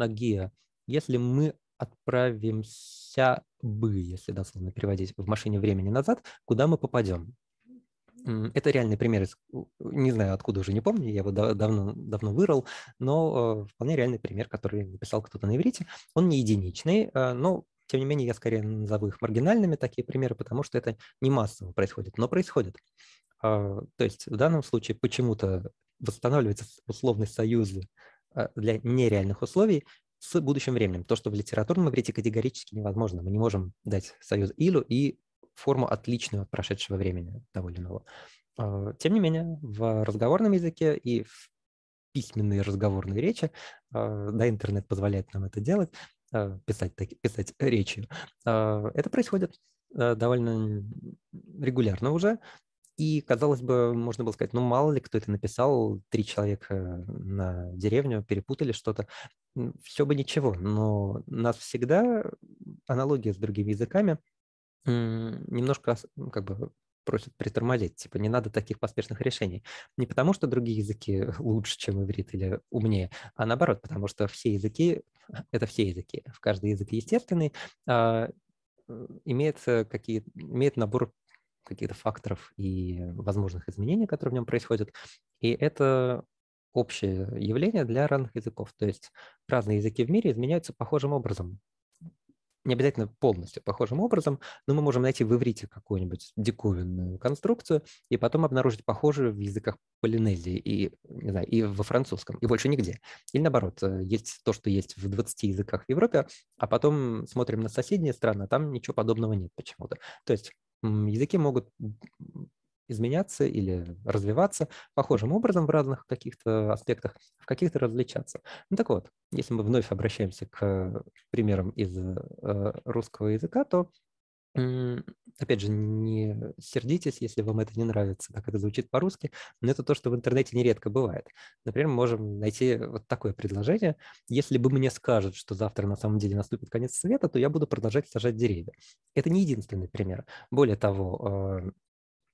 Если мы отправимся бы, если дословно переводить, в машине времени назад, куда мы попадем? Это реальный пример, э, не знаю, откуда уже не помню, я его давно, давно вырыл, но э, вполне реальный пример, который написал кто-то на иврите. Он не единичный, э, но тем не менее, я скорее назову их маргинальными такие примеры, потому что это не массово происходит, но происходит. А, то есть в данном случае почему-то восстанавливаются условные союзы а, для нереальных условий с будущим временем. То, что в литературном игре категорически невозможно. Мы не можем дать союз Илю и форму отличную от прошедшего времени того или иного. А, тем не менее, в разговорном языке и в письменной разговорной речи, да, интернет позволяет нам это делать, Э, писать, писать речи. Э, это происходит э, довольно регулярно уже. И, казалось бы, можно было сказать, ну, мало ли кто это написал, три человека на деревню перепутали что-то, все бы ничего. Но нас всегда аналогия с другими языками немножко как бы просят притормозить, типа не надо таких поспешных решений. Не потому, что другие языки лучше, чем иврит или умнее, а наоборот, потому что все языки – это все языки. В каждый язык естественный а, имеет, э, какие, имеет набор каких-то факторов и возможных изменений, которые в нем происходят. И это общее явление для разных языков. То есть разные языки в мире изменяются похожим образом не обязательно полностью похожим образом, но мы можем найти в иврите какую-нибудь диковинную конструкцию и потом обнаружить похожую в языках Полинезии и, не знаю, и во французском, и больше нигде. Или наоборот, э, есть то, что есть в 20 языках в Европе, а потом смотрим на соседние страны, а там ничего подобного нет почему-то. То есть языки могут изменяться или развиваться похожим образом в разных каких-то аспектах, в каких-то различаться. Ну так вот, если мы вновь обращаемся к примерам из э, русского языка, то Опять же, не сердитесь, если вам это не нравится, как это звучит по-русски, но это то, что в интернете нередко бывает. Например, мы можем найти вот такое предложение. Если бы мне скажут, что завтра на самом деле наступит конец света, то я буду продолжать сажать деревья. Это не единственный пример. Более того, э,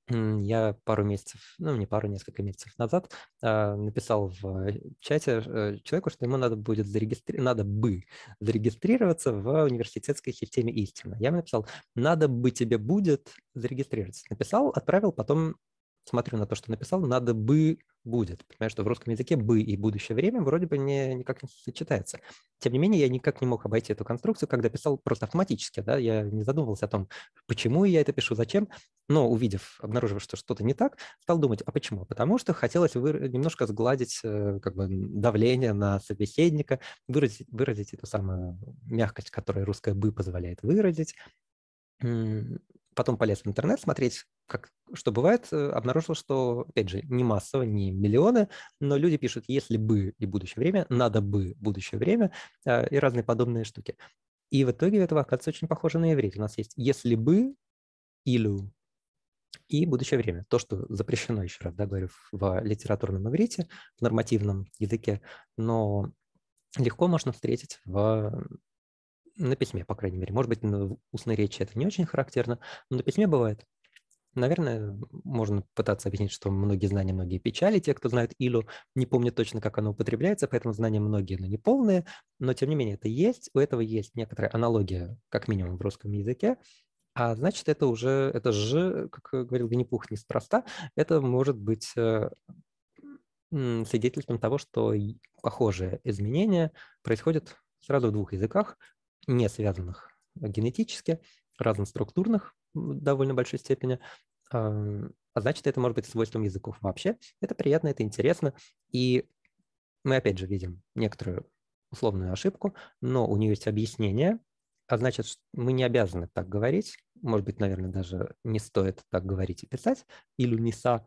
я пару месяцев, ну не пару, несколько месяцев назад э, написал в э, чате э, человеку, что ему надо будет зарегистри... надо бы зарегистрироваться в университетской системе истина. Я ему написал, надо бы тебе будет зарегистрироваться. Написал, отправил, потом смотрю на то, что написал, надо бы будет. Понимаешь, что в русском языке «бы» и «будущее время» вроде бы не, никак не сочетается. Тем не менее, я никак не мог обойти эту конструкцию, когда писал просто автоматически. Да? Я не задумывался о том, почему я это пишу, зачем. Но увидев, обнаружив, что что-то не так, стал думать, а почему? Потому что хотелось вы... немножко сгладить э, как бы, давление на собеседника, выразить, выразить эту самую мягкость, которую русское «бы» позволяет выразить потом полез в интернет смотреть, как, что бывает, э, обнаружил, что, опять же, не массово, не миллионы, но люди пишут «если бы» и «будущее время», «надо бы» «будущее время» а, и разные подобные штуки. И в итоге этого оказывается очень похоже на еврей. У нас есть «если бы» или и «будущее время». То, что запрещено, еще раз да, говорю, в литературном иврите, в нормативном языке, но легко можно встретить в на письме, по крайней мере. Может быть, на устной речи это не очень характерно, но на письме бывает. Наверное, можно пытаться объяснить, что многие знания, многие печали. Те, кто знает Илю, не помнят точно, как оно употребляется, поэтому знания многие, но не полные. Но, тем не менее, это есть. У этого есть некоторая аналогия, как минимум, в русском языке. А значит, это уже, это же, как говорил Винни-Пух, неспроста. Это может быть э, свидетельством того, что похожие изменения происходят сразу в двух языках, не связанных генетически, разноструктурных в довольно большой степени, а значит, это может быть свойством языков вообще. Это приятно, это интересно. И мы опять же видим некоторую условную ошибку, но у нее есть объяснение, а значит, мы не обязаны так говорить. Может быть, наверное, даже не стоит так говорить и писать. Или неса,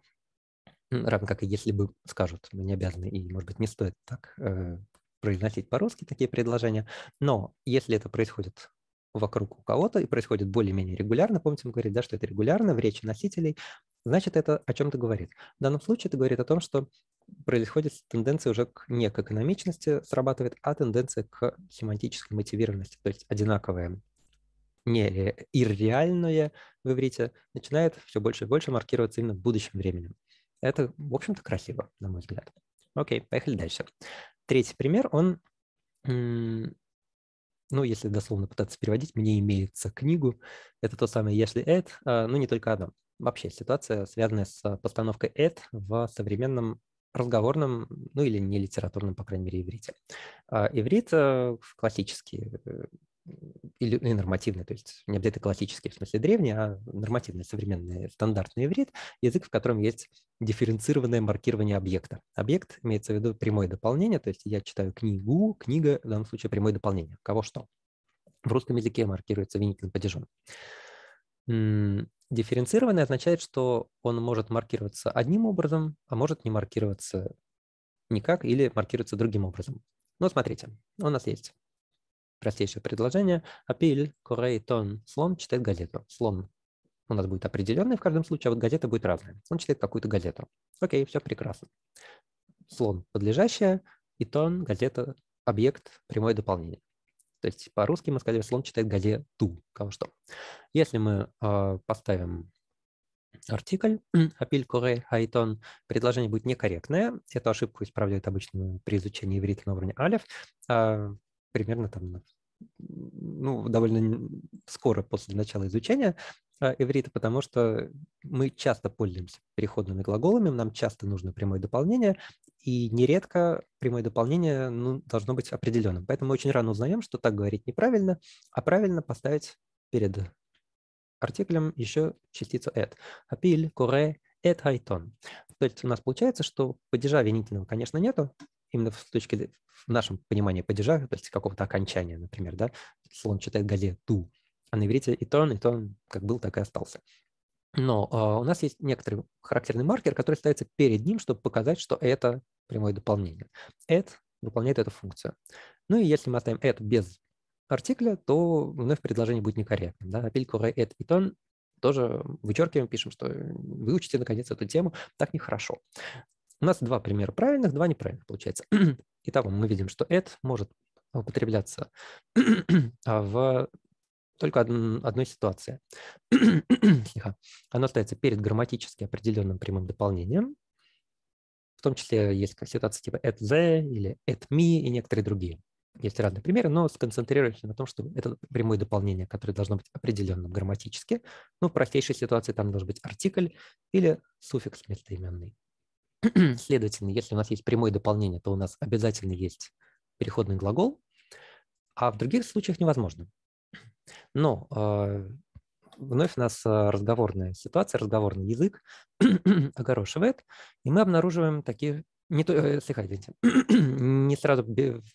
равно как и если бы скажут, мы не обязаны, и, может быть, не стоит так э, произносить по-русски такие предложения, но если это происходит вокруг у кого-то и происходит более-менее регулярно, помните, мы говорили, да, что это регулярно в речи носителей, значит, это о чем-то говорит. В данном случае это говорит о том, что происходит тенденция уже к, не к экономичности срабатывает, а тенденция к семантической мотивированности, то есть одинаковая не э, ирреальное в иврите начинает все больше и больше маркироваться именно будущим временем. Это, в общем-то, красиво, на мой взгляд. Окей, поехали дальше третий пример, он, ну, если дословно пытаться переводить, мне имеется книгу, это то самое «если это», а, ну, не только одно. Вообще ситуация, связанная с а, постановкой «это» в современном разговорном, ну или не литературном, по крайней мере, иврите. А иврит э, классический э, или ну, и нормативный, то есть не обязательно классический, в смысле древний, а нормативный, современный, стандартный иврит, язык, в котором есть дифференцированное маркирование объекта. Объект имеется в виду прямое дополнение, то есть я читаю книгу, книга, в данном случае прямое дополнение, кого что. В русском языке маркируется винительным падежом. Дифференцированное означает, что он может маркироваться одним образом, а может не маркироваться никак или маркируется другим образом. Но ну, смотрите, у нас есть простейшее предложение. Апиль, корей, тон, слон читает газету. Слон у нас будет определенный в каждом случае, а вот газета будет разная. Он читает какую-то газету. Окей, все прекрасно. Слон подлежащее, и тон, газета, объект, прямое дополнение. То есть по-русски мы сказали, слон читает газету, кого что. Если мы э, поставим артикль, апиль куре хайтон, предложение будет некорректное. Эту ошибку исправляют обычно при изучении иврита уровня алев а, примерно там, ну, довольно скоро после начала изучения э, иврита, потому что мы часто пользуемся переходными глаголами, нам часто нужно прямое дополнение, и нередко прямое дополнение ну, должно быть определенным. Поэтому мы очень рано узнаем, что так говорить неправильно, а правильно поставить перед артиклем еще частицу «et». «Апиль», «куре», «et хайтон». То есть у нас получается, что падежа винительного, конечно, нету, именно с точки в нашем понимании падежа, то есть какого-то окончания, например, да, слон читает газету, а на иврите и тон, и тон как был, так и остался. Но э, у нас есть некоторый характерный маркер, который ставится перед ним, чтобы показать, что это прямое дополнение. Add выполняет эту функцию. Ну и если мы оставим add без артикля, то вновь предложение будет некорректным. Да? Апель куре и тон тоже вычеркиваем, пишем, что выучите наконец эту тему, так нехорошо. У нас два примера правильных, два неправильных получается. Итого мы видим, что это может употребляться в только одной ситуации. Оно ставится перед грамматически определенным прямым дополнением, в том числе есть ситуации типа at the или at me и некоторые другие. Есть разные примеры, но сконцентрируемся на том, что это прямое дополнение, которое должно быть определенным грамматически. Ну, в простейшей ситуации там должен быть артикль или суффикс местоименный. Следовательно, если у нас есть прямое дополнение, то у нас обязательно есть переходный глагол, а в других случаях невозможно. Но э, вновь нас а, разговорная ситуация, разговорный язык огорошивает, и мы обнаруживаем такие... Не то, э, извините. не сразу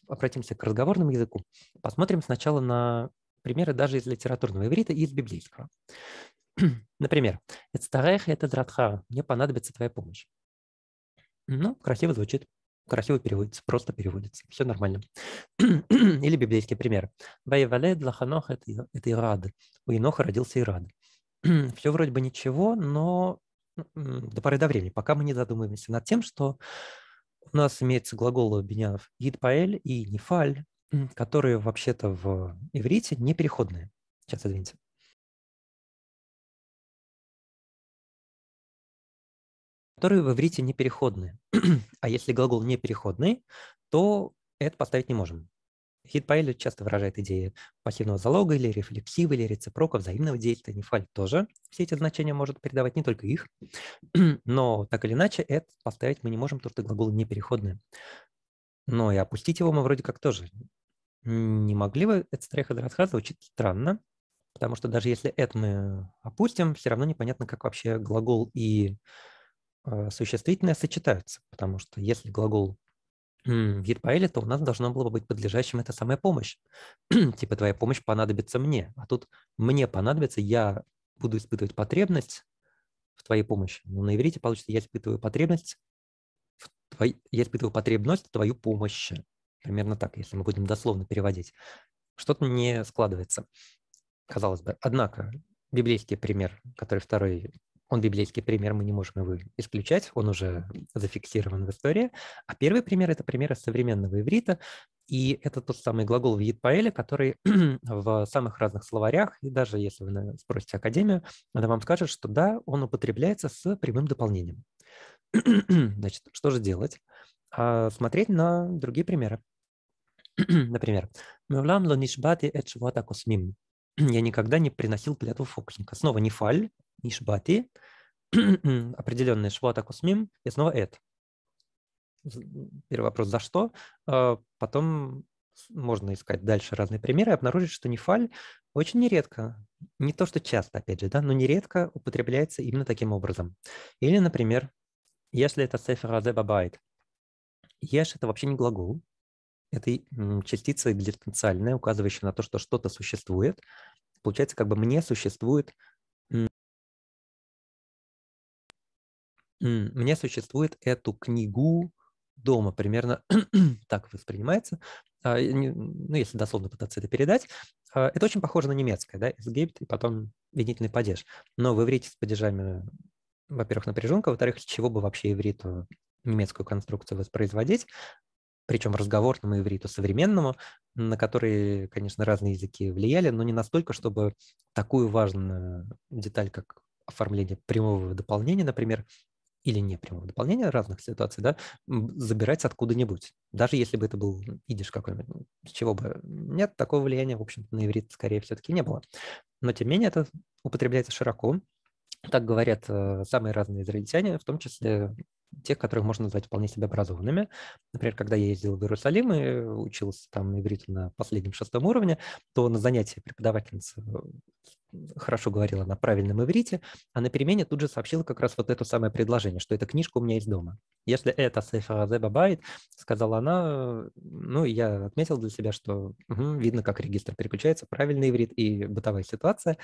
обратимся к разговорному языку. Посмотрим сначала на примеры даже из литературного иврита и из библейского. Например, «Эцтарех это дратха» – «Мне понадобится твоя помощь». Ну, красиво звучит, красиво переводится, просто переводится, все нормально. Или библейский пример. Ваевалед лаханох это Ирад. У Иноха родился Ирад. все вроде бы ничего, но до поры до времени, пока мы не задумываемся над тем, что у нас имеются глаголы бинянов «гидпаэль» и «нефаль», которые вообще-то в иврите не переходные. Сейчас, извините. которые в иврите не переходные. а если глагол не переходный, то это поставить не можем. Хитпайлет часто выражает идеи пассивного залога или рефлексива, или реципрока, взаимного действия, нефаль тоже. Все эти значения может передавать не только их, но так или иначе это поставить мы не можем, потому что глаголы не переходные. Но и опустить его мы вроде как тоже не могли бы. Это стреха Дратхаза звучит странно, потому что даже если это мы опустим, все равно непонятно, как вообще глагол и Э, существительное сочетаются, потому что если глагол вид поэли, то у нас должно было бы быть подлежащим это самая помощь. типа твоя помощь понадобится мне, а тут мне понадобится, я буду испытывать потребность в твоей помощи. Но ну, на иврите получится, я испытываю потребность, в твоей, я испытываю потребность в твою помощь. Примерно так, если мы будем дословно переводить. Что-то не складывается, казалось бы. Однако библейский пример, который второй он библейский пример, мы не можем его исключать, он уже зафиксирован в истории. А первый пример – это пример из современного иврита, и это тот самый глагол в Едпаэле, который в самых разных словарях, и даже если вы спросите Академию, она вам скажет, что да, он употребляется с прямым дополнением. Значит, что же делать? А, смотреть на другие примеры. Например, «Меулам ло нишбати эт швуата космим» я никогда не приносил клятву фокусника. Снова не фаль, не шбати, определенный шватакусмим, и снова это. Первый вопрос, за что? А, потом можно искать дальше разные примеры и обнаружить, что нефаль очень нередко, не то что часто, опять же, да, но нередко употребляется именно таким образом. Или, например, если это сефер азе бабайт, ешь – это вообще не глагол, это частица экзистенциальная, указывающая на то, что что-то существует. Получается, как бы мне существует мне существует эту книгу дома примерно так воспринимается. А, ну, если дословно пытаться это передать, а, это очень похоже на немецкое, да, изгейбт и потом винительный падеж. Но в иврите с падежами, во-первых, напряженка, во-вторых, с чего бы вообще ивриту немецкую конструкцию воспроизводить, причем разговорному ивриту современному, на который, конечно, разные языки влияли, но не настолько, чтобы такую важную деталь, как оформление прямого дополнения, например, или не прямого дополнения разных ситуаций, да, забирать откуда-нибудь. Даже если бы это был идиш какой-нибудь, с чего бы. Нет, такого влияния, в общем-то, на иврит скорее все-таки не было. Но, тем не менее, это употребляется широко. Так говорят э, самые разные израильтяне, в том числе тех, которых можно назвать вполне себе образованными. Например, когда я ездил в Иерусалим и учился там на иврите на последнем шестом уровне, то на занятия преподавательница э, хорошо говорила на правильном иврите, а на перемене тут же сообщила как раз вот это самое предложение, что эта книжка у меня есть дома. Если это Сейфазе Бабайт, сказала она, ну, я отметил для себя, что угу, видно, как регистр переключается, правильный иврит и бытовая ситуация.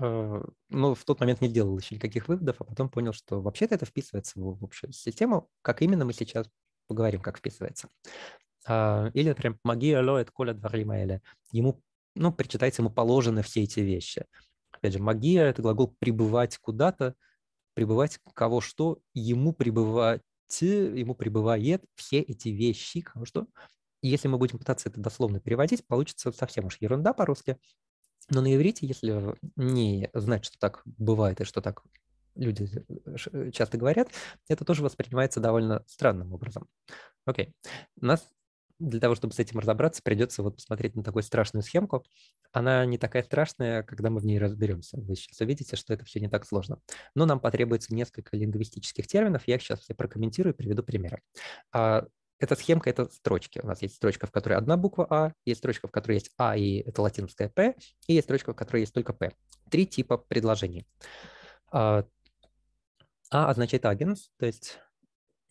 Э, но в тот момент не делал еще никаких выводов, а потом понял, что вообще-то это вписывается в общую систему, как именно мы сейчас поговорим, как вписывается. А, или, например, «Магия лоэт коля дварлимаэля». Ему ну, причитается ему положены все эти вещи. Опять же, магия – это глагол «пребывать куда-то», «пребывать кого что», «ему пребывать», «ему пребывает», все эти вещи, кого что. если мы будем пытаться это дословно переводить, получится совсем уж ерунда по-русски. Но на иврите, если не знать, что так бывает и что так люди э, э, часто говорят, это тоже воспринимается довольно странным образом. Окей. Okay. Нас для того, чтобы с этим разобраться, придется вот посмотреть на такую страшную схемку. Она не такая страшная, когда мы в ней разберемся. Вы сейчас увидите, что это все не так сложно. Но нам потребуется несколько лингвистических терминов. Я их сейчас все прокомментирую и приведу примеры. А, эта схемка – это строчки. У нас есть строчка, в которой одна буква А, есть строчка, в которой есть А и это латинская П, и есть строчка, в которой есть только П. Три типа предложений. А, «а» означает агент, то есть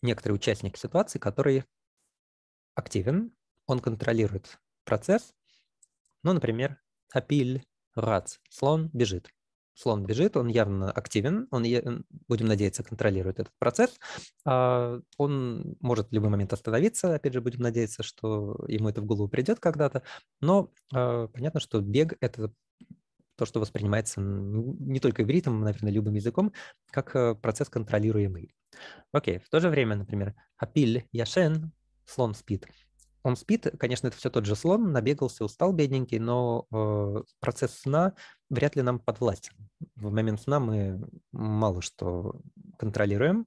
некоторый участник ситуации, который активен, он контролирует процесс. Ну, например, апиль, рац, слон бежит. Слон бежит, он явно активен, он, будем надеяться, контролирует этот процесс. А, он может в любой момент остановиться, опять же, будем надеяться, что ему это в голову придет когда-то. Но а, понятно, что бег – это то, что воспринимается не только ивритом, а, наверное, любым языком, как э, процесс контролируемый. Окей, в то же время, например, апиль яшен, слон спит. Он спит, конечно, это все тот же слон, набегался, устал бедненький, но э, процесс сна вряд ли нам подвластен. В момент сна мы мало что контролируем,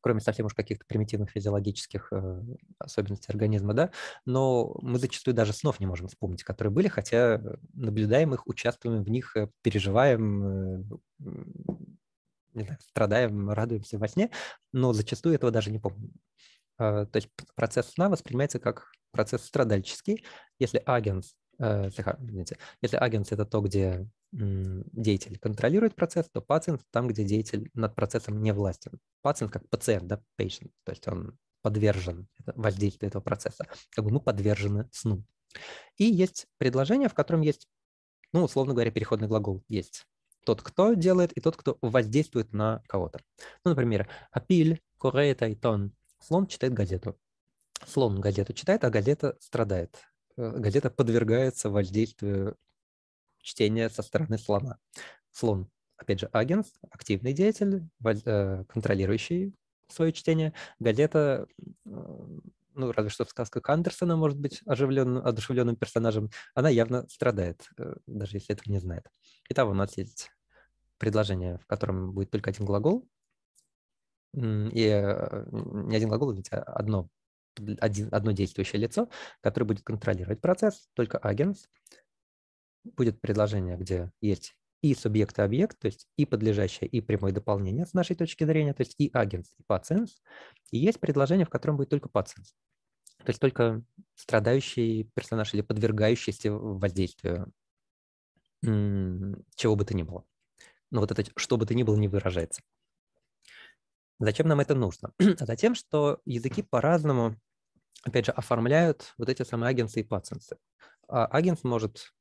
кроме совсем уж каких-то примитивных физиологических э, особенностей организма, да, но мы зачастую даже снов не можем вспомнить, которые были, хотя наблюдаем их, участвуем в них, э, переживаем, э, не знаю, страдаем, радуемся во сне, но зачастую этого даже не помним. А, то есть процесс сна воспринимается как процесс страдальческий. Если агент, э, извините, если агент это то, где деятель контролирует процесс, то пациент там, где деятель над процессом не властен. Пациент как пациент, да, patient, то есть он подвержен воздействию этого процесса, как бы мы подвержены сну. И есть предложение, в котором есть, ну, условно говоря, переходный глагол есть. Тот, кто делает, и тот, кто воздействует на кого-то. Ну, например, апиль, курейта и тон Слон читает газету. Слон газету читает, а газета страдает. Э, газета подвергается воздействию чтения со стороны слона. Слон, опять же, агент, активный деятель, э, контролирующий свое чтение. Газета э, ну, разве что в сказках Андерсона может быть оживленным, одушевленным персонажем, она явно страдает, даже если этого не знает. Итого у нас есть предложение, в котором будет только один глагол, и э, не один глагол, а одно, один, одно действующее лицо, которое будет контролировать процесс, только агент Будет предложение, где есть и субъект и объект, то есть и подлежащее, и прямое дополнение с нашей точки зрения, то есть и агент, и пациент. И есть предложение, в котором будет только пациент. То есть только страдающий персонаж или подвергающийся воздействию чего бы то ни было. Но ну, вот это что бы то ни было не выражается. Зачем нам это нужно? а затем, что языки по-разному, опять же, оформляют вот эти самые агенсы и пациенты. А агенс может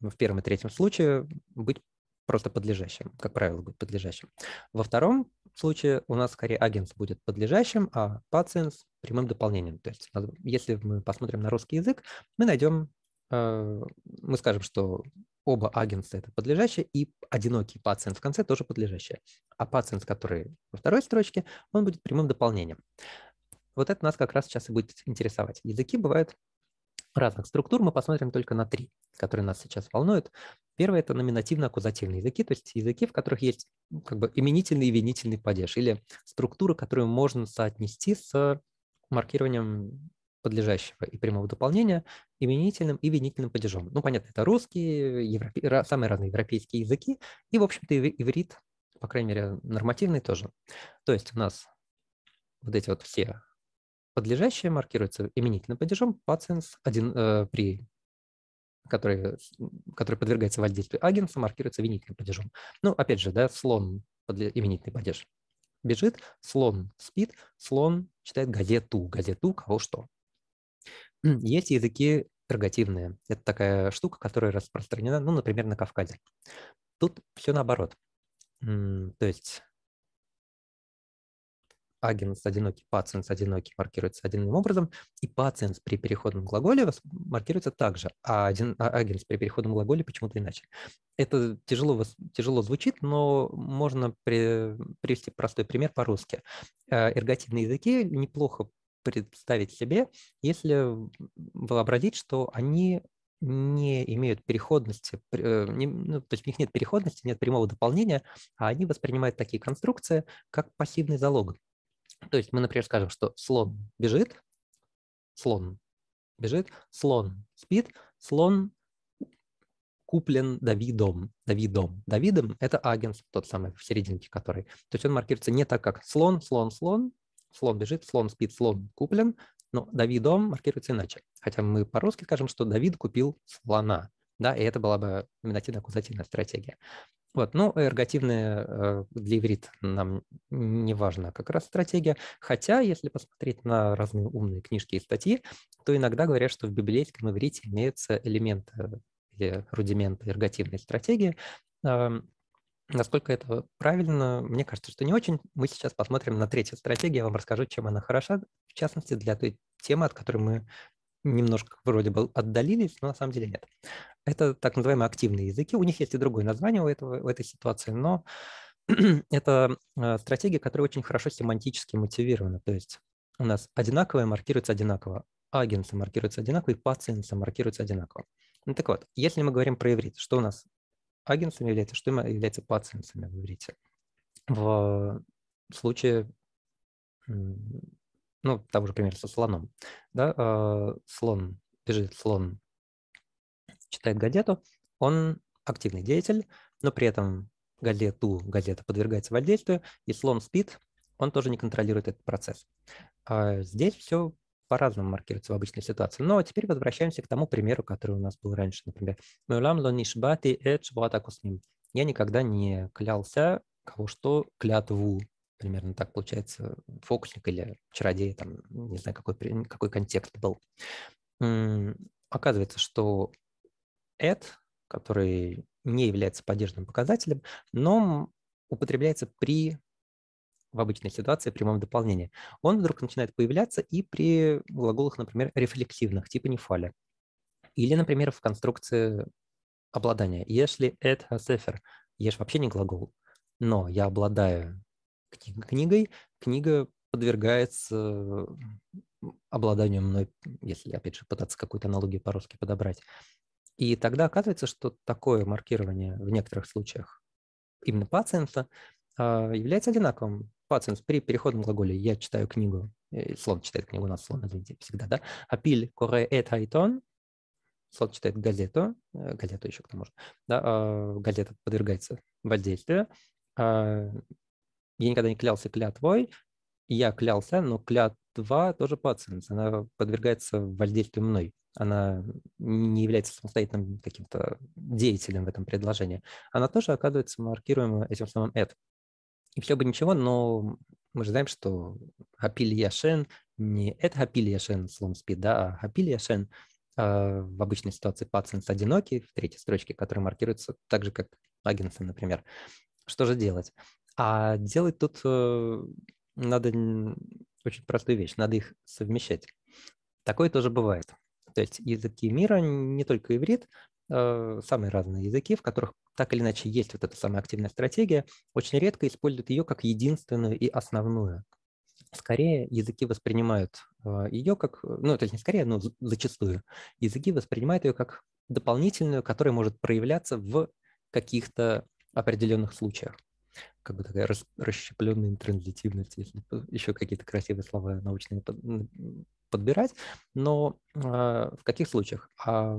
в первом и третьем случае быть просто подлежащим, как правило, будет подлежащим. Во втором случае у нас скорее агент будет подлежащим, а пациент прямым дополнением. То есть а, если мы посмотрим на русский язык, мы найдем, э, мы скажем, что оба агентства это подлежащее, и одинокий пациент в конце тоже подлежащее. А пациент, который во второй строчке, он будет прямым дополнением. Вот это нас как раз сейчас и будет интересовать. Языки бывают разных структур, мы посмотрим только на три, которые нас сейчас волнуют. Первое – это номинативно-аккузативные языки, то есть языки, в которых есть ну, как бы именительный и винительный падеж, или структуры, которую можно соотнести с маркированием подлежащего и прямого дополнения именительным и винительным падежом. Ну, понятно, это русские, европе... самые разные европейские языки и, в общем-то, иврит, по крайней мере, нормативный тоже. То есть у нас вот эти вот все подлежащие маркируются именительным падежом пациент один, э, при который, который подвергается воздействию агента, маркируется винительным падежом. Ну, опять же, да, слон подле... именительный падеж. Бежит, слон спит, слон читает газету, газету кого что. Есть языки эргативные. Это такая штука, которая распространена, ну, например, на Кавказе. Тут все наоборот. То есть агенс одинокий, пациент одинокий маркируется одним образом, и пациент при переходном глаголе маркируется также, а, один, а при переходном глаголе почему-то иначе. Это тяжело, тяжело звучит, но можно при, привести простой пример по-русски. Эргативные языки неплохо представить себе, если вообразить, что они не имеют переходности, э, не, ну, то есть у них нет переходности, нет прямого дополнения, а они воспринимают такие конструкции как пассивный залог. То есть мы, например, скажем, что слон бежит, слон бежит, слон спит, слон куплен Давидом. Давидом. Давидом – это агент, тот самый в серединке который. То есть он маркируется не так, как слон, слон, слон, слон бежит, слон спит, слон куплен, но Давидом маркируется иначе. Хотя мы по-русски скажем, что Давид купил слона, да, и это была бы номинативно-аккузативная стратегия. Вот, ну, эргативная э, для иврит нам не важна как раз стратегия. Хотя, если посмотреть на разные умные книжки и статьи, то иногда говорят, что в библейском иврите имеются элементы или э, рудименты эргативной стратегии, эм, Насколько это правильно, мне кажется, что не очень. Мы сейчас посмотрим на третью стратегию, я вам расскажу, чем она хороша, в частности, для той темы, от которой мы немножко вроде бы отдалились, но на самом деле нет. Это так называемые активные языки. У них есть и другое название у, этого, у этой ситуации, но это э, стратегия, которая очень хорошо семантически мотивирована. То есть у нас одинаковое маркируется одинаково, агенты, маркируются одинаково и пациенты маркируются одинаково. Ну так вот, если мы говорим про иврит, что у нас агенсами является, что им является плаценцами в иврите. В случае, ну, того же примера со слоном, да, а, слон, бежит слон, читает газету, он активный деятель, но при этом газету, газета подвергается воздействию, и слон спит, он тоже не контролирует этот процесс. А здесь все по-разному маркируется в обычной ситуации. Но теперь возвращаемся к тому примеру, который у нас был раньше, например. «Мюлям лонишбати э эдж с ним». Я никогда не клялся кого что клятву. Примерно так получается фокусник или чародей, там, не знаю, какой, какой контекст был. Оказывается, что add, который не является поддержанным показателем, но употребляется при в обычной ситуации прямом дополнении, он вдруг начинает появляться и при глаголах, например, рефлексивных, типа нефаля. Или, например, в конструкции обладания. Если это сефер, ешь вообще не глагол, но я обладаю кни- книгой, книга подвергается обладанию мной, если, опять же, пытаться какую-то аналогию по-русски подобрать. И тогда оказывается, что такое маркирование в некоторых случаях именно пациента а, является одинаковым пациент при переходном глаголе «я читаю книгу», э, слон читает книгу, у нас слон, извините, всегда, да, «апиль коре эт айтон», слон читает газету, э, газету еще кто может да, а, газета подвергается воздействию, а, я никогда не клялся клятвой, я клялся, но клятва тоже пациент, она подвергается воздействию мной, она не является самостоятельным каким-то деятелем в этом предложении, она тоже оказывается маркируема этим самым «эт», и все бы ничего, но мы же знаем, что Хапиль Яшен не это Хапиль Яшен, слон спит, да, а Хапиль Яшен а, в обычной ситуации пациент одинокий, в третьей строчке, которая маркируется так же, как Агинсон, например. Что же делать? А делать тут э, надо очень простую вещь, надо их совмещать. Такое тоже бывает. То есть языки мира, не только иврит, Э, самые разные языки, в которых так или иначе есть вот эта самая активная стратегия, очень редко используют ее как единственную и основную. Скорее языки воспринимают э, ее как, э, ну, это не скорее, но зачастую, языки воспринимают ее как дополнительную, которая может проявляться в каких-то определенных случаях. Как бы такая расщепленная интранзитивность, если еще какие-то красивые слова научные подбирать, но э, в каких случаях? А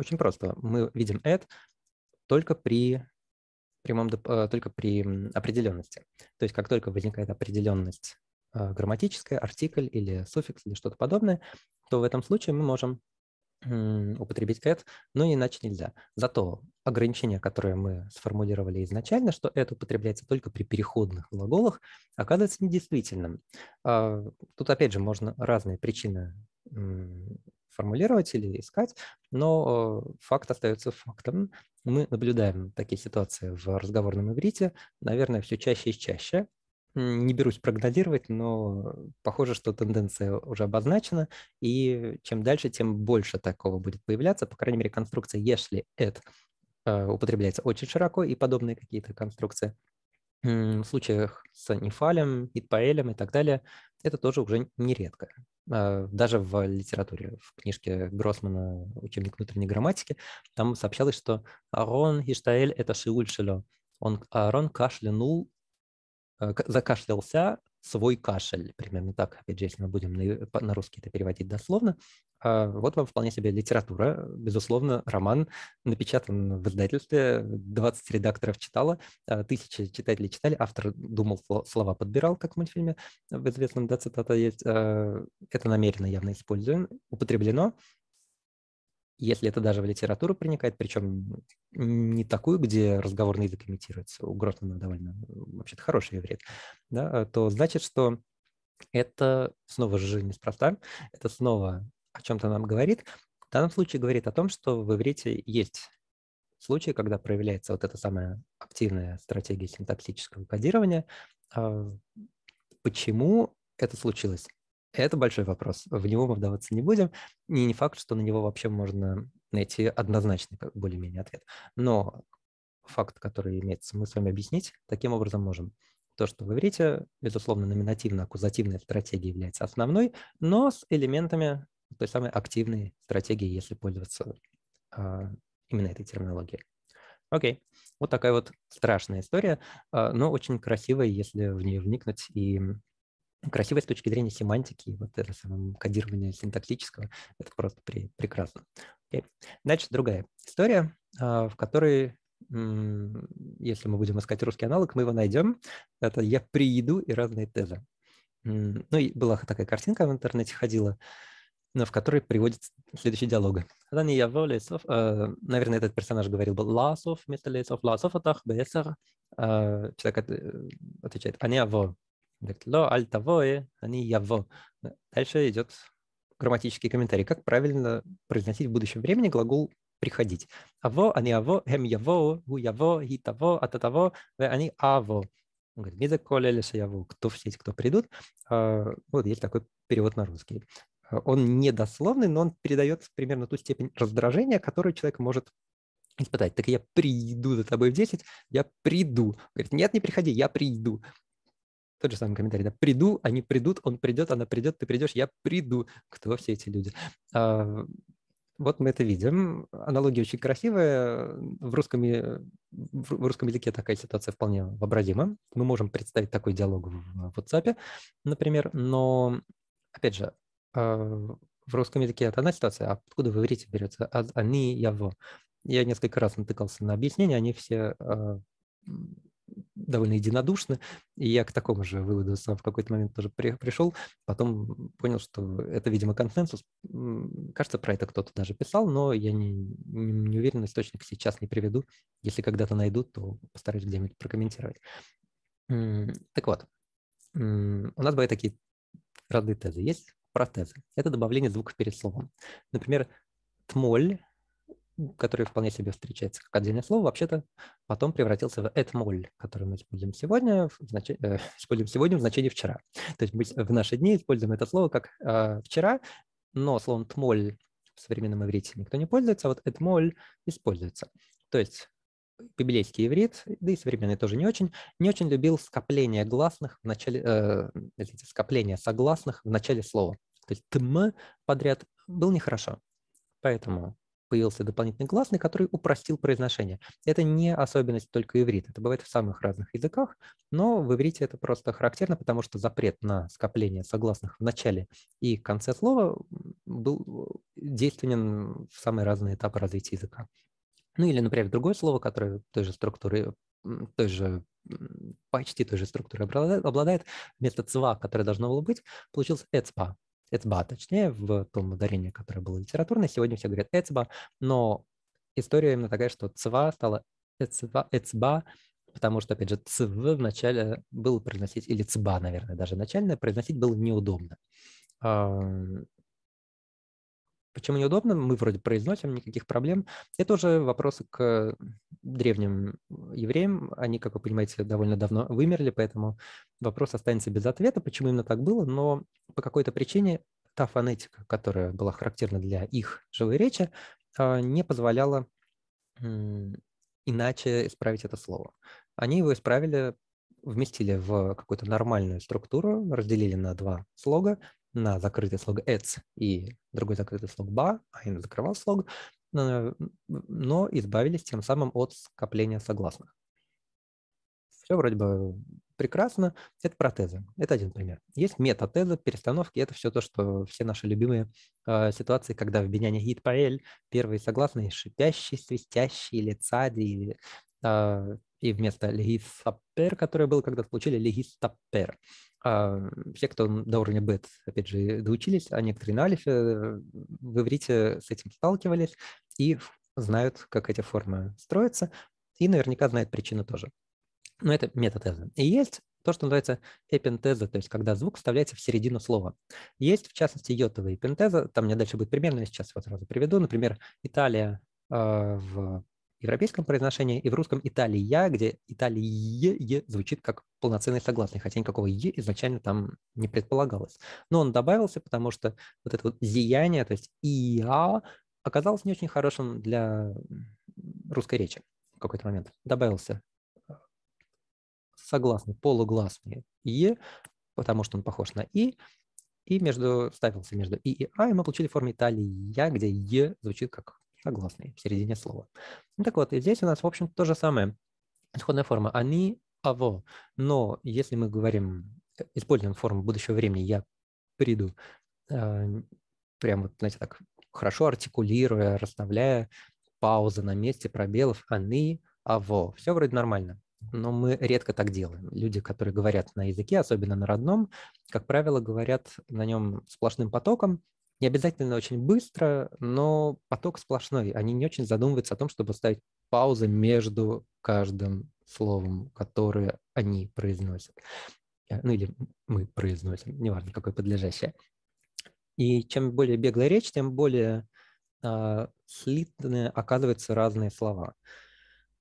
очень просто. Мы видим add только при прямом, э, только при определенности. То есть как только возникает определенность э, грамматическая, артикль или суффикс или что-то подобное, то в этом случае мы можем употребить at, но иначе нельзя. Зато ограничение, которое мы сформулировали изначально, что это употребляется только при переходных глаголах, оказывается недействительным. А, тут опять же можно разные причины формулировать или искать, но э, факт остается фактом. Мы наблюдаем такие ситуации в разговорном иврите, наверное, все чаще и чаще. Не берусь прогнозировать, но похоже, что тенденция уже обозначена, и чем дальше, тем больше такого будет появляться. По крайней мере, конструкция «если это» э, употребляется очень широко, и подобные какие-то конструкции в случаях с Нефалем, Итпаэлем и так далее, это тоже уже нередко. А, даже в литературе, в книжке Гроссмана «Учебник внутренней грамматики», там сообщалось, что Арон Иштаэль – это Шиульшелё. Он, Арон кашлянул, э, закашлялся свой кашель, примерно так, опять же, если мы будем на, э, на русский это переводить дословно, а, вот вам вполне себе литература. Безусловно, роман напечатан в издательстве, 20 редакторов читала, а, тысячи читателей читали, автор думал, слова подбирал, как в мультфильме а, в известном, да, цитата есть. Это намеренно явно использовано, употреблено. Если это даже в литературу проникает, причем не такую, где разговорный язык имитируется, у Гроссмана довольно, вообще-то, хороший еврей, да, то значит, что это снова же неспроста, это снова о чем-то нам говорит, в данном случае говорит о том, что в иврите есть случаи, когда проявляется вот эта самая активная стратегия синтаксического кодирования. А почему это случилось? Это большой вопрос. В него мы вдаваться не будем. И не факт, что на него вообще можно найти однозначный более-менее ответ. Но факт, который имеется, мы с вами объяснить таким образом можем. То, что вы говорите, безусловно, номинативно-аккузативная стратегия является основной, но с элементами той самой активной стратегии, если пользоваться а, именно этой терминологией. Окей, вот такая вот страшная история, а, но очень красивая, если в нее вникнуть, и красивая с точки зрения семантики, вот это самое кодирование синтаксического, это просто при, прекрасно. Окей, Дальше другая история, а, в которой если мы будем искать русский аналог, мы его найдем. Это «Я приеду» и разные тезы. Ну, и была такая картинка в интернете ходила но в которой приводит следующий диалог. Рани я э, Наверное, этот персонаж говорил бы ласов вместо лесов. Ласов атах бесар. Э, человек э, отвечает, они «А аво. Ло аль тавое, они яво. Дальше идет грамматический комментарий. Как правильно произносить в будущем времени глагол приходить. Аво, они «А аво, хем «Эм, яво, гу яво, ги того, ата того, они аво. А Он говорит, Мида Коля кто все эти, кто придут. Вот есть такой перевод на русский он не дословный, но он передает примерно ту степень раздражения, которую человек может испытать. Так я приду за тобой в 10, я приду. Говорит, нет, не приходи, я приду. Тот же самый комментарий, да, приду, они придут, он придет, она придет, ты придешь, я приду. Кто все эти люди? А, вот мы это видим. Аналогия очень красивая. В русском, в русском языке такая ситуация вполне вообразима. Мы можем представить такой диалог в WhatsApp, например, но, опять же, а, в русском языке это одна ситуация, а откуда вы иврите берется «аз они яво». Я несколько раз натыкался на объяснения, они все а, довольно единодушны, и я к такому же выводу сам в какой-то момент тоже при, пришел, потом понял, что это, видимо, консенсус. Кажется, про это кто-то даже писал, но я не, не, не уверен, источник сейчас не приведу. Если когда-то найду, то постараюсь где-нибудь прокомментировать. Так вот, у нас бывают такие разные тезы. Есть протезы. Это добавление звуков перед словом. Например, тмоль, который вполне себе встречается как отдельное слово, вообще-то потом превратился в этмоль, который мы используем сегодня, в знач... э, используем сегодня в значении вчера. То есть мы в наши дни используем это слово как э, вчера, но словом тмоль в современном иврите никто не пользуется, а вот этмоль используется. То есть библейский иврит, да и современный тоже не очень, не очень любил скопление гласных в начале, э, извините, скопление согласных в начале слова. То есть «тм» подряд было нехорошо. Поэтому появился дополнительный гласный, который упростил произношение. Это не особенность только иврита, это бывает в самых разных языках, но в иврите это просто характерно, потому что запрет на скопление согласных в начале и конце слова был э, действенен в самые разные этапы развития языка. Ну или, например, другое слово, которое той же структуры, той же, почти той же структуры обладает, обладает вместо цва, которое должно было быть, получилось эцпа. Эцба, точнее, в том ударении, которое было литературное. Сегодня все говорят эцба, но история именно такая, что цва стала эцба, эцба потому что, опять же, цв в начале было произносить, или цба, наверное, даже начальное, произносить было неудобно. Почему неудобно? Мы вроде произносим, никаких проблем. Это уже вопросы к древним э, евреям. Они, как вы понимаете, довольно давно вымерли, поэтому вопрос останется без ответа, почему именно так было, но по какой-то причине та фонетика, которая была характерна для их живой речи, а, не позволяла иначе исправить это слово. Они его исправили, вместили в какую-то нормальную структуру, разделили на два слога на закрытый слог «эц» и другой закрытый слог «ба», а я закрывал слог, э, но избавились тем самым от скопления согласных. Все вроде бы прекрасно. Это протезы. Это один пример. Есть метатезы, перестановки. Это все то, что все наши любимые э, ситуации, когда в Беняне гид Паэль первые согласные шипящие, свистящие или э, и вместо легистапер, который был когда-то, получили легистапер. А все, кто до уровня бет, опять же, доучились, а некоторые на алифе, э, в иврите с этим сталкивались и знают, как эти формы строятся, и наверняка знают причину тоже. Но это метатеза. И есть то, что называется эпентеза, то есть когда звук вставляется в середину слова. Есть, в частности, йотовая эпентеза, там мне дальше будет пример, я сейчас его сразу приведу. Например, Италия э, в европейском произношении, и в русском «Италия», где «Италия» звучит как полноценный согласный, хотя никакого «е» изначально там не предполагалось. Но он добавился, потому что вот это вот зияние, то есть «иа», оказалось не очень хорошим для русской речи в какой-то момент. Добавился э, согласный, полугласный «е», потому что он похож на «и», и между, ставился между «и» и «а», и мы получили форму «Италия», где «е» звучит как согласный в середине слова. Ну, так вот, и здесь у нас, в общем, то же самое. Исходная форма «они», «аво». Но если мы говорим, э, используем форму будущего времени «я приду», э, прям вот, знаете, так хорошо артикулируя, расставляя паузы на месте пробелов «они», «аво». Все вроде нормально но мы редко так делаем. Люди, которые говорят на языке, особенно на родном, как правило, говорят на нем сплошным потоком, не обязательно очень быстро, но поток сплошной. Они не очень задумываются о том, чтобы ставить паузы между каждым словом, которое они произносят. Э, ну или мы произносим, неважно, какое подлежащее. И чем более беглая речь, тем более э, слитные оказываются разные слова.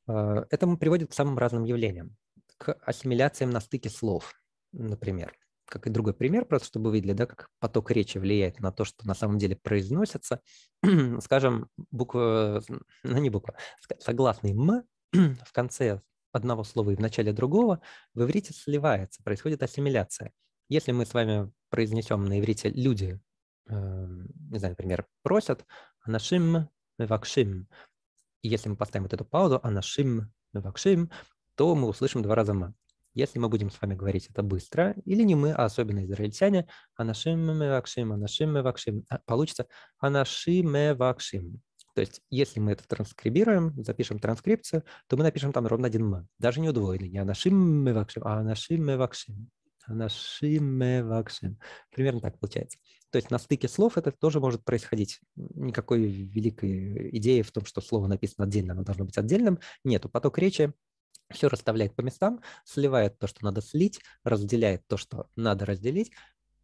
Э, это приводит к самым разным явлениям, к ассимиляциям на стыке слов, например как и другой пример, просто чтобы вы видели, да, как поток речи влияет на то, что на самом деле произносится. Скажем, буква, э, ну не буква, согласный «м» в конце одного слова и в начале другого в иврите сливается, происходит ассимиляция. Если мы с вами произнесем на иврите «люди», э, не знаю, например, «просят», «анашим», «мевакшим», если мы поставим вот эту паузу «анашим», вакшим, то мы услышим два раза «м» если мы будем с вами говорить это быстро, или не мы, а особенно израильтяне, анашиме вакшим, анашиме вакшим, а получится анашиме вакшим. То есть, если мы это транскрибируем, запишем транскрипцию, то мы напишем там ровно один «м», даже не удвоенный, не «анашиме вакшим», а «анашиме вакшим». «Анашиме вакшим». Примерно так получается. То есть на стыке слов это тоже может происходить. Никакой великой идеи в том, что слово написано отдельно, оно должно быть отдельным. Нету поток речи, все расставляет по местам, сливает то, что надо слить, разделяет то, что надо разделить.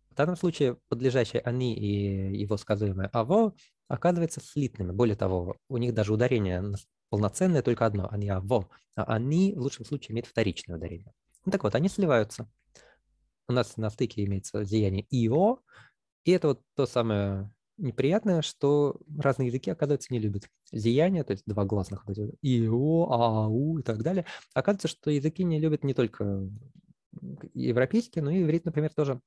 В данном случае подлежащие они и его сказуемое «аво» оказываются слитными. Более того, у них даже ударение полноценное только одно, они «аво», а «они» в лучшем случае имеют вторичное ударение. Ну так вот, они сливаются. У нас на стыке имеется деяние «ио», и это вот то самое неприятное, что разные языки, оказывается, не любят. Зияние, то есть два гласных, вот эти, ио, ау и так далее. Оказывается, что языки не любят не только европейские, но и иврит, например, тоже.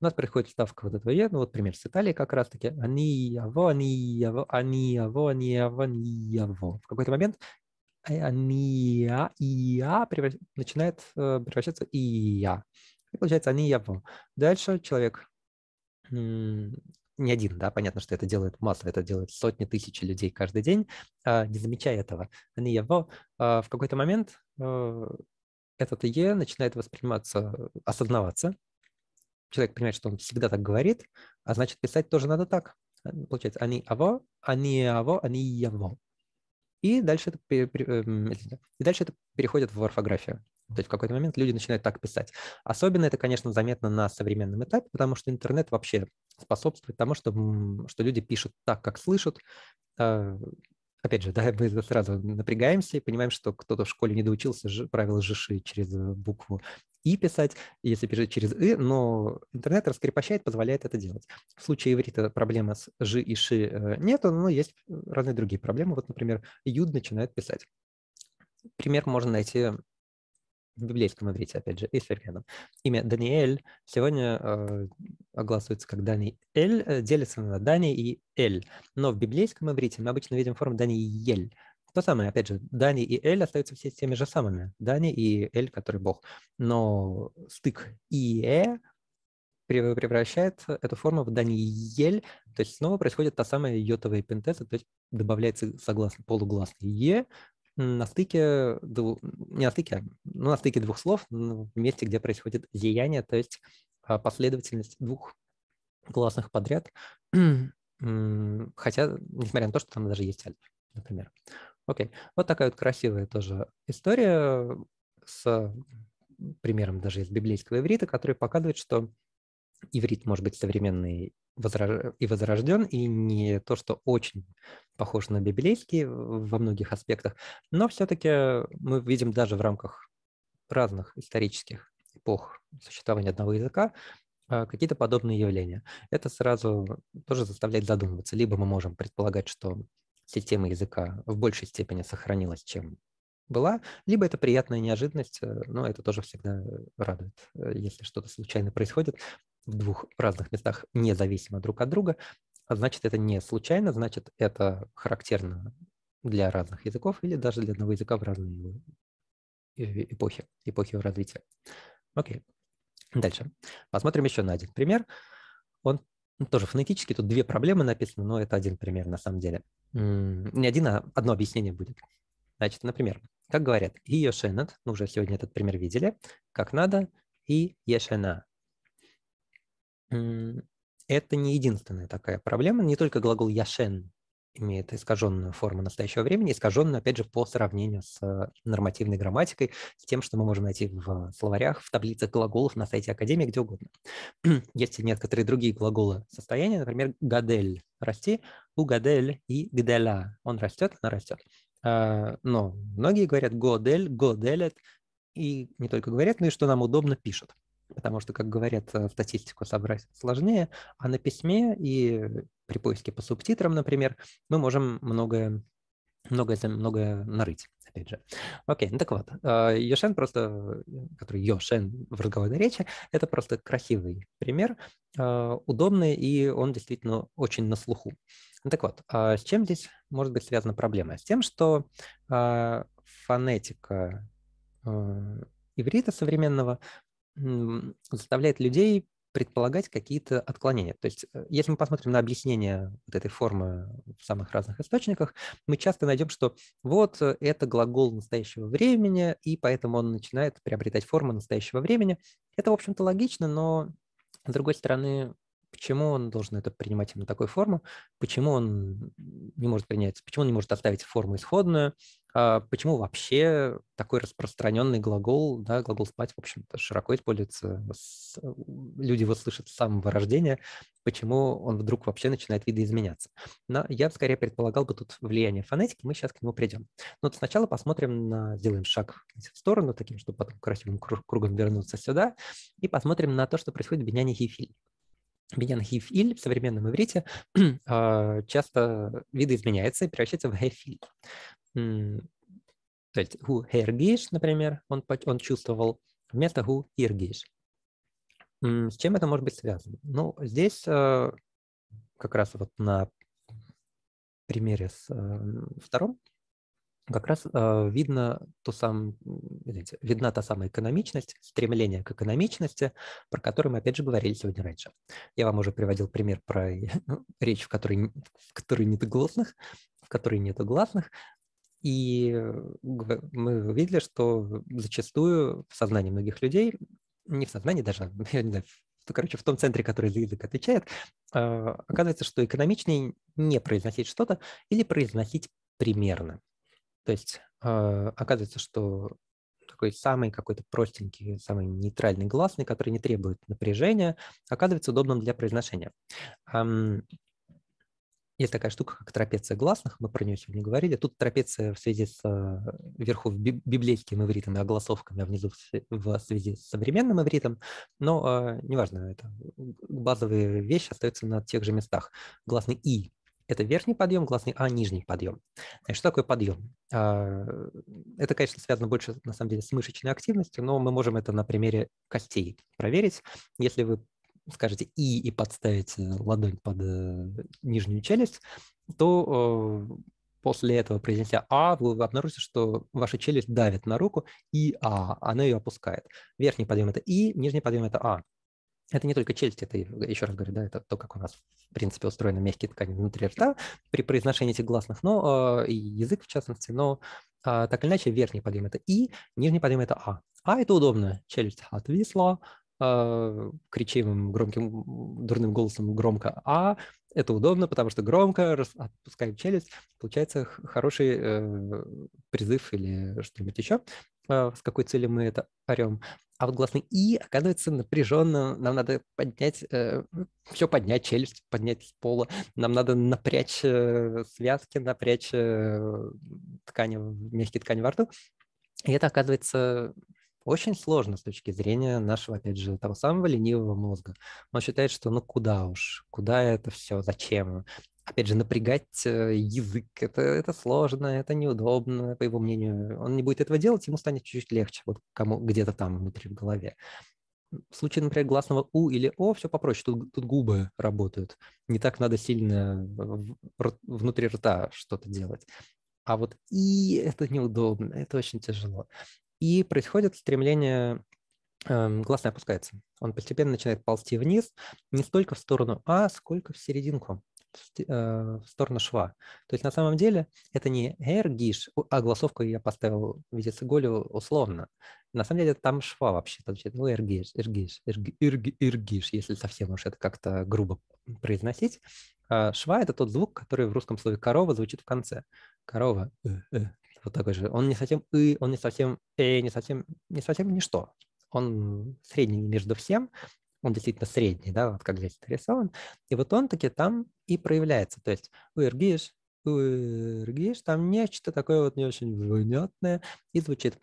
У нас приходит ставка вот этого «е», ну вот пример с Италии как раз-таки. Они, яво, а, они, яво, а, они, яво, а, они, яво, они, яво. В какой-то момент э, они, я, я начинает э, превращаться и я. И получается они, яво. Дальше человек не один, да, понятно, что это делает масса, это делают сотни тысяч людей каждый день, а, не замечая этого. Они его а, в какой-то момент э, этот «е» начинает восприниматься, э, осознаваться. Человек понимает, что он всегда так говорит, а значит, писать тоже надо так. Получается, они его, они его, они его. И дальше, это, эм, и дальше это переходит в орфографию. То есть в какой-то момент люди начинают так писать. Особенно это, конечно, заметно на современном этапе, потому что интернет вообще способствует тому, что, что люди пишут так, как слышат. А, опять же, да, мы сразу напрягаемся и понимаем, что кто-то в школе не доучился правила жиши через букву «и» писать, если пишет через «и», но интернет раскрепощает, позволяет это делать. В случае иврита проблемы с «жи» и «ши» э, нет, но есть разные другие проблемы. Вот, например, «юд» начинает писать пример можно найти в библейском иврите, опять же, Эфир рядом. Имя Даниэль сегодня э, огласывается как Даниэль, э, делится на Дани и Эль. Но в библейском иврите мы обычно видим форму Даниэль. То самое, опять же, Дани и Эль остаются все теми же самыми. Дани и Эль, который Бог. Но стык Ие э превращает эту форму в Даниэль, то есть снова происходит та самая йотовая пентеза, то есть добавляется согласно полугласный Е, на стыке, не на стыке, а, ну на стыке двух слов, ну, в месте, где происходит зияние, то есть а, последовательность двух гласных подряд, хотя, несмотря на то, что там даже есть альф, например. Окей, вот такая вот красивая тоже история с примером даже из библейского иврита, который показывает, что иврит может быть современный возрож... и возрожден, и не то, что очень похож на библейский во многих аспектах, но все-таки мы видим даже в рамках разных исторических эпох существования одного языка а, какие-то подобные явления. Это сразу тоже заставляет задумываться. Либо мы можем предполагать, что система языка в большей степени сохранилась, чем была, либо это приятная неожиданность, э, но это тоже всегда радует, э, если что-то случайно происходит, в двух разных местах независимо друг от друга, а значит, это не случайно, значит, это характерно для разных языков или даже для одного языка в разные э, э, эпохи, эпохи его развития. Окей. Дальше. Посмотрим еще на один пример. Он ну, тоже фонетически, тут две проблемы написаны, но это один пример на самом деле. Не один, а одно объяснение будет. Значит, например, как говорят, и ешенат, мы уже сегодня этот пример видели, как надо, и ешена, это не единственная такая проблема. Не только глагол «яшен» имеет искаженную форму настоящего времени, искаженную, опять же, по сравнению с э, нормативной грамматикой, с тем, что мы можем найти в э, словарях, в таблицах глаголов на сайте Академии, где угодно. Есть и некоторые другие глаголы состояния, например, «гадель» – «расти», «у гадель» и «гделя» – «он растет», «она растет». А, но многие говорят «годель», «годелет», и не только говорят, но и что нам удобно пишут потому что, как говорят, э, в статистику собрать сложнее, а на письме и при поиске по субтитрам, например, мы можем многое многое, многое нарыть, опять же. Окей, ну так вот, э, Йошен просто, который Йошен в разговорной речи, это просто красивый пример, э, удобный, и он действительно очень на слуху. Ну так вот, а с чем здесь может быть связана проблема? С тем, что фонетика иврита современного заставляет людей предполагать какие-то отклонения. То есть, э, если мы посмотрим на объяснение вот этой формы в самых разных источниках, мы часто найдем, что вот э, это глагол настоящего времени, и поэтому он начинает приобретать форму настоящего времени. Это, в общем-то, логично, но, с другой стороны, почему он должен это принимать именно такой форму, почему он не может принять, почему он не может оставить форму исходную, а почему вообще такой распространенный глагол, да, глагол «спать», в общем-то, широко используется, люди его слышат с самого рождения, почему он вдруг вообще начинает видоизменяться. Но я бы скорее предполагал бы тут влияние фонетики, мы сейчас к нему придем. Но ну вот сначала посмотрим на, сделаем шаг в сторону, таким, чтобы потом красивым кругом вернуться сюда, и посмотрим на то, что происходит в Беняне Хефиль. Биньян гиф в современном иврите а, часто видоизменяется и превращается в гефиль. То есть гу хергиш, например, он, он чувствовал, вместо гу иргиш. С чем это может быть связано? Ну, здесь а, как раз вот на примере с а, втором как раз а, видно то сам, извините, видна та самая экономичность, стремление к экономичности, про которое мы, опять же, говорили сегодня раньше. Я вам уже приводил пример про э, речь, в которой, в которой нет гласных, в которой нет гласных, и э, мы увидели, что зачастую в сознании многих людей, не в сознании даже, я не знаю, то, короче, в том центре, который за язык отвечает, а, оказывается, что экономичнее не произносить что-то или произносить примерно. То есть э, оказывается, что такой самый какой-то простенький, самый нейтральный гласный, который не требует напряжения, оказывается удобным для произношения. Эм, есть такая штука, как трапеция гласных, мы про нее сегодня говорили. Тут трапеция в связи с а, вверху библейским ивритом а огласовками, а внизу в связи с современным ивритом. Но э, неважно, это базовые вещи остаются на тех же местах. Гласный «и» Это верхний подъем гласный, а нижний подъем. Значит, что такое подъем? А, это, конечно, связано больше, на самом деле, с мышечной активностью, но мы можем это на примере костей проверить. Если вы скажете «и» и подставите ладонь под э, нижнюю челюсть, то э, после этого произнеся «а», вы обнаружите, что ваша челюсть давит на руку, и «а», она ее опускает. Верхний подъем – это «и», нижний подъем – это «а». Это не только челюсть, это, еще раз говорю, да, это то, как у нас, в принципе, устроены мягкие ткани внутри рта при произношении этих гласных, но э, и язык, в частности, но а, так или иначе верхний подъем – это «и», нижний подъем – это «а». «А» – это удобно, челюсть отвисла, э, кричим громким, дурным голосом громко «а», это удобно, потому что громко отпускаем челюсть, получается хороший э, призыв или что-нибудь еще. А, с какой целью мы это орем. А вот гласный «и» оказывается напряженно, нам надо поднять, э, все поднять, челюсть поднять с пола, нам надо напрячь э, связки, напрячь э, ткани, мягкие ткани во рту. И это оказывается очень сложно с точки зрения нашего, опять же, того самого ленивого мозга. Он считает, что ну куда уж, куда это все, зачем? опять же, напрягать э, язык, это, это сложно, это неудобно, по его мнению. Он не будет этого делать, ему станет чуть-чуть легче, вот кому где-то там внутри в голове. В случае, например, гласного «у» или «о» все попроще, тут, тут губы работают. Не так надо сильно внутри рта что-то делать. А вот «и» — это неудобно, это очень тяжело. И происходит стремление эм, гласный опускается. Он постепенно начинает ползти вниз, не столько в сторону А, сколько в серединку. Э, в сторону шва. То есть на самом деле это не эргиш, а гласовку я поставил в виде цеголю условно. На самом деле там шва вообще, то есть это ну, эргиш, эргиш, эргиш, если совсем уж это как-то грубо произносить. А шва – это тот звук, который в русском слове «корова» звучит в конце. Корова, «Э, э», вот такой же. Он не совсем «ы», он не совсем «э», не совсем, не совсем ничто. Он средний между всем, он действительно средний, да, вот как здесь нарисован. И вот он таки там и проявляется. То есть у Иргиш, у Иргиш там нечто такое вот не очень внятное и звучит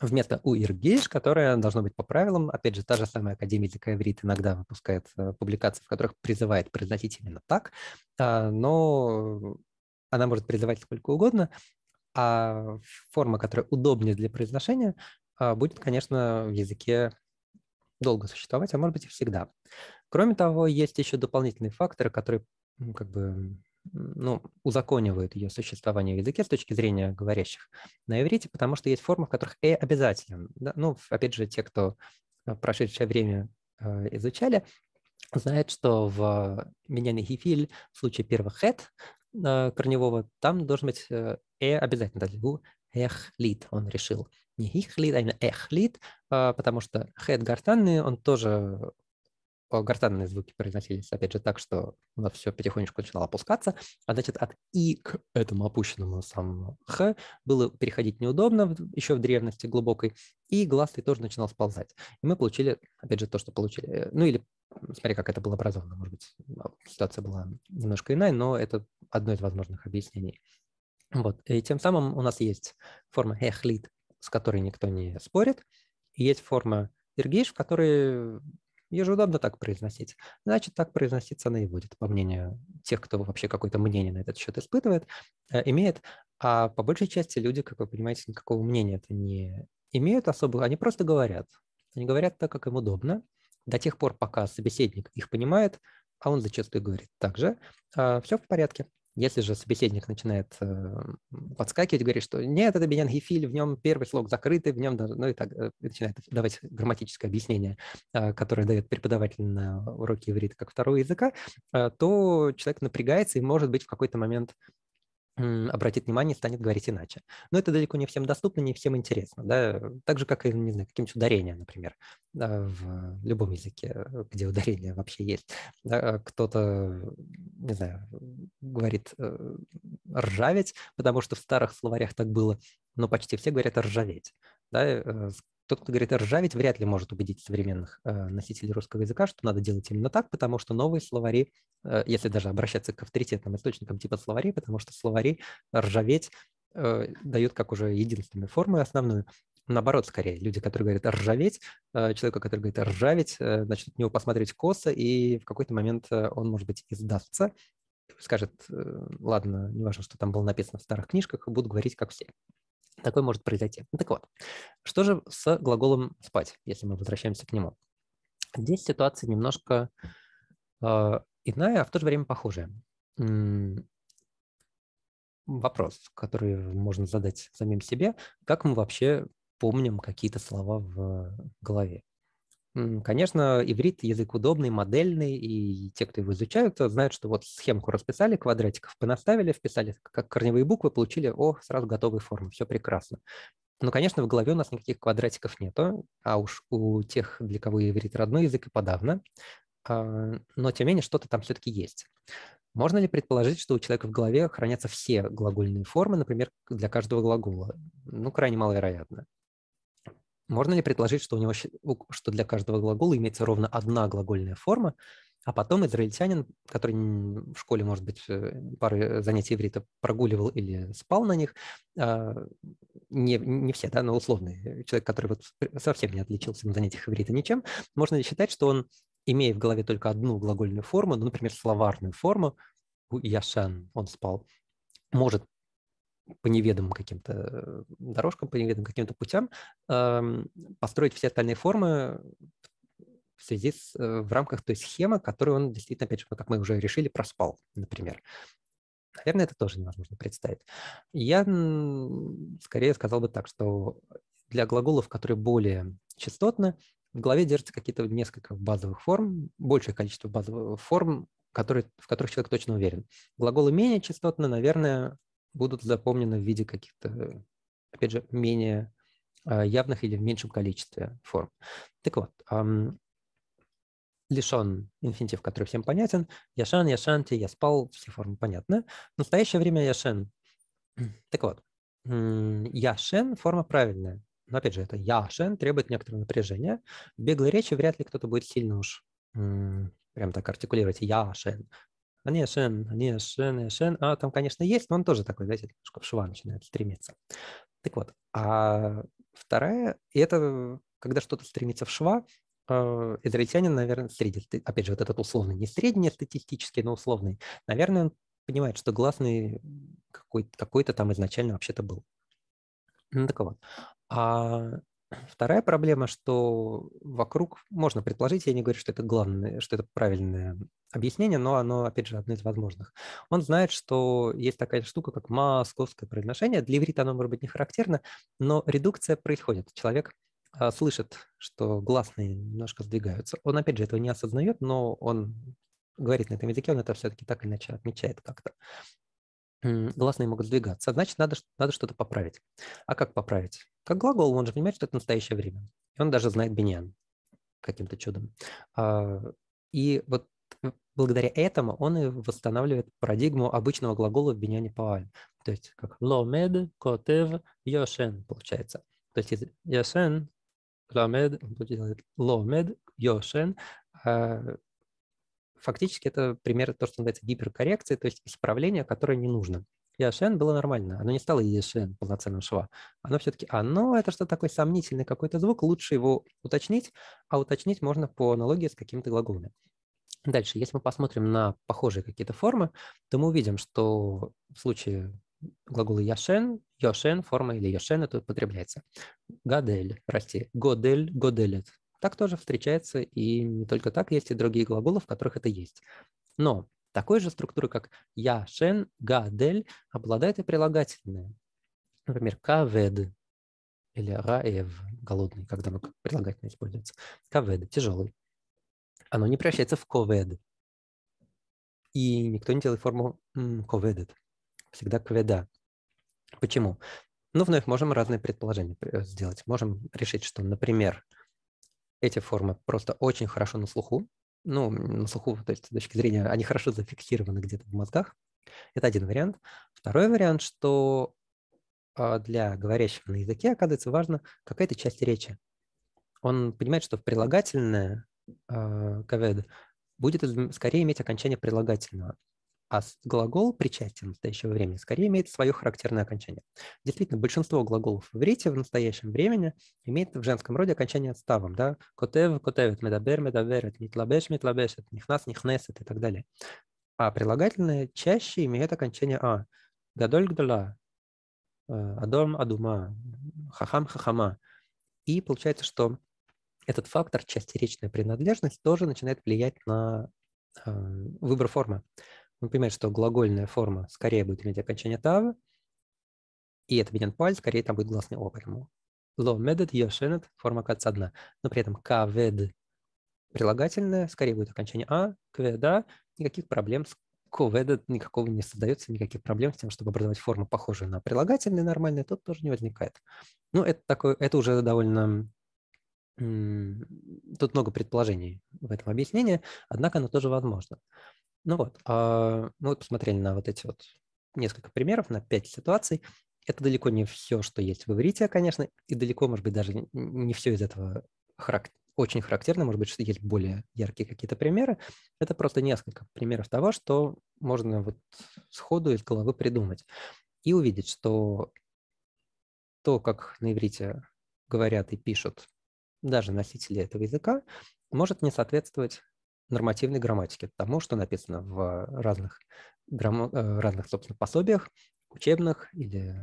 вместо у Иргиш, которое должно быть по правилам, опять же, та же самая Академия для Каеврит иногда выпускает э, публикации, в которых призывает произносить именно так, а, но она может призывать сколько угодно, а форма, которая удобнее для произношения, а, будет, конечно, в языке долго существовать, а может быть и всегда. Кроме того, есть еще дополнительные факторы, которые как бы ну, узаконивают ее существование в языке с точки зрения говорящих на иврите, потому что есть формы, в которых «э» обязателен. Да? Ну, опять же, те, кто э, прошедшее время э, изучали, знают, что в меняне хифиль в случае первого «хэт» э, корневого, там должен быть «э» обязательно, да, «эх лит» он решил не ихлит, а именно эхлит, а, потому что хэт гортанный, он тоже а, гортанные звуки произносились, опять же, так, что у нас все потихонечку начинало опускаться, а значит, от «и» к этому опущенному самому «х» было переходить неудобно еще в древности глубокой, и гласный тоже начинал сползать. И мы получили, опять же, то, что получили. Ну или, смотри, как это было образовано, может быть, ситуация была немножко иная, но это одно из возможных объяснений. Вот. И тем самым у нас есть форма «эхлит» с которой никто не спорит, и есть форма Иргиш, в которой ее же удобно так произносить. Значит, так произноситься она и будет, по мнению тех, кто вообще какое-то мнение на этот счет испытывает, э, имеет. А по большей части люди, как вы понимаете, никакого мнения это не имеют особо, они просто говорят. Они говорят так, как им удобно, до тех пор, пока собеседник их понимает, а он зачастую говорит так же, э, все в порядке, если же собеседник начинает э, подскакивать, говорит, что нет, это бененгефиль, в нем первый слог закрытый, в нем даже, ну и так, э, и начинает давать грамматическое объяснение, э, которое дает преподаватель на уроке иврита как второго языка, то человек напрягается и, может быть, в какой-то момент обратит внимание станет говорить иначе. Но это далеко не всем доступно, не всем интересно. Да? Так же, как и, не знаю, каким нибудь ударения, например, в любом языке, где ударение вообще есть. Да? Кто-то, не знаю, говорит э, ржаветь, потому что в старых словарях так было, но почти все говорят ржаветь. Да? Э, тот, кто говорит «ржавить», вряд ли может убедить современных э, носителей русского языка, что надо делать именно так, потому что новые словари, э, если даже обращаться к авторитетным источникам типа словарей, потому что словари «ржаветь» э, дают как уже единственную форму основную, наоборот, скорее, люди, которые говорят «ржаветь», человеку, который говорит «ржавить», начнут на него посмотреть косо, и в какой-то момент он, может быть, издастся, скажет, ладно, не важно, что там было написано в старых книжках, буду говорить как все такое может произойти. так вот, что же с глаголом «спать», если мы возвращаемся к нему? Здесь ситуация немножко э, иная, а в то же время похожая. М-м- вопрос, который можно задать самим себе, как мы вообще помним какие-то слова в голове. Конечно, иврит – язык удобный, модельный, и те, кто его изучают, знают, что вот схемку расписали, квадратиков понаставили, вписали как корневые буквы, получили, о, сразу готовые формы, все прекрасно. Но, конечно, в голове у нас никаких квадратиков нету, а уж у тех, для кого иврит родной язык и подавно, а, но, тем не менее, что-то там все-таки есть. Можно ли предположить, что у человека в голове хранятся все глагольные формы, например, для каждого глагола? Ну, крайне маловероятно. Можно ли предположить, что, у него, что для каждого глагола имеется ровно одна глагольная форма, а потом израильтянин, который в школе, может быть, э, пары занятий иврита прогуливал или спал на них, а, не, не все, да, но условный человек, который вот совсем не отличился на занятиях иврита ничем, можно ли считать, что он, имея в голове только одну глагольную форму, ну, например, словарную форму, яшан, он спал, может по неведомым каким-то э, дорожкам, по неведомым каким-то путям эм, построить все остальные формы в связи с, э, в рамках той схемы, которую он действительно, опять же, как мы уже решили, проспал, например. Наверное, это тоже невозможно представить. Я скорее сказал бы так, что для глаголов, которые более частотны, в голове держатся какие-то несколько базовых форм, большее количество базовых форм, которые, в которых человек точно уверен. Глаголы менее частотны, наверное, будут запомнены в виде каких-то, опять же, менее а, явных или в меньшем количестве форм. Так вот, лишен инфинитив, который всем понятен. Яшан, Яшанти, я спал, все формы понятны. В настоящее время Яшен. Так вот, Яшен – форма правильная. Но опять же, это Яшен требует некоторого напряжения. В беглой речи вряд ли кто-то будет сильно уж прям так артикулировать Яшен. Они а, шен, они шен, они шен. А там, конечно, есть, но он тоже такой, знаете, немножко в шва начинает стремиться. Так вот, а вторая, и это когда что-то стремится в шва, э, израильтянин, наверное, средний, опять же, вот этот условный, не средний статистический, но условный, наверное, он понимает, что гласный какой-то какой там изначально вообще-то был. Ну, так вот. А Вторая проблема, что вокруг, можно предположить, я не говорю, что это главное, что это правильное объяснение, но оно, опять же, одно из возможных. Он знает, что есть такая штука, как московское произношение. Для иврита оно, может быть, не характерно, но редукция происходит. Человек а, слышит, что гласные немножко сдвигаются. Он, опять же, этого не осознает, но он говорит на этом языке, он это все-таки так иначе отмечает как-то гласные могут сдвигаться, значит, надо, надо что-то поправить. А как поправить? Как глагол, он же понимает, что это настоящее время. И он даже знает биньян каким-то чудом. А, и вот благодаря этому он и восстанавливает парадигму обычного глагола в биньяне пааль. То есть как ломед, котев, йошен получается. То есть йошен, ломед, ломед, йошен, а фактически это пример того, что называется гиперкоррекцией, то есть исправление, которое не нужно. ESN было нормально, оно не стало ESN полноценным шва. Оно все-таки, А, оно это что такой сомнительный какой-то звук, лучше его уточнить, а уточнить можно по аналогии с какими-то глаголами. Дальше, если мы посмотрим на похожие какие-то формы, то мы увидим, что в случае глагола яшен, йошен, форма или яшен это употребляется. Гадель, прости, годель, годелет, так тоже встречается, и не только так, есть и другие глаголы, в которых это есть. Но такой же структуры, как я, шен, га, дель, обладает и прилагательное. Например, кавед или раев, голодный, когда оно прилагательное используется. Кавед, тяжелый. Оно не превращается в ковед. И никто не делает форму коведет. Всегда кведа. Почему? Ну, вновь ну, можем разные предположения э, сделать. Можем решить, что, например, эти формы просто очень хорошо на слуху. Ну, на слуху, то есть с точки зрения, они хорошо зафиксированы где-то в мозгах. Это один вариант. Второй вариант, что а, для говорящего на языке оказывается важно какая-то часть речи. Он понимает, что прилагательное а, ковед будет скорее иметь окончание прилагательного. А глагол «причастие» в настоящего времени скорее имеет свое характерное окончание. Действительно, большинство глаголов в иврите в настоящем времени имеет в женском роде окончание отставом, Да? Котев, котевет, медабер, медаберет, митлабеш, митлабешет, нихнас, нихнесет и так далее. А прилагательное чаще имеет окончание «а». Гадоль, гдола, э, адом, адума, хахам, хахама. И получается, что этот фактор, речной принадлежность, тоже начинает влиять на э, выбор формы мы ну, понимаем, что глагольная форма скорее будет иметь окончание «тав», и это виден паль, скорее там будет гласный «о» прямо. «Ло медет йошенет» – форма конца одна, Но при этом «кавед» прилагательное, скорее будет окончание «а», «кведа», никаких проблем с «коведа» никакого не создается, никаких проблем с тем, чтобы образовать форму, похожую на прилагательное нормальное, тут тоже не возникает. Ну, это, такое, это уже довольно Тут много предположений в этом объяснении, однако оно тоже возможно. Ну вот, а, мы вот посмотрели на вот эти вот несколько примеров, на пять ситуаций. Это далеко не все, что есть в иврите, конечно, и далеко, может быть, даже не все из этого характер, очень характерно, может быть, что есть более яркие какие-то примеры. Это просто несколько примеров того, что можно вот сходу из головы придумать и увидеть, что то, как на иврите говорят и пишут даже носители этого языка, может не соответствовать нормативной грамматики, тому, что написано в разных, грамм... Э, разных собственно, пособиях, учебных или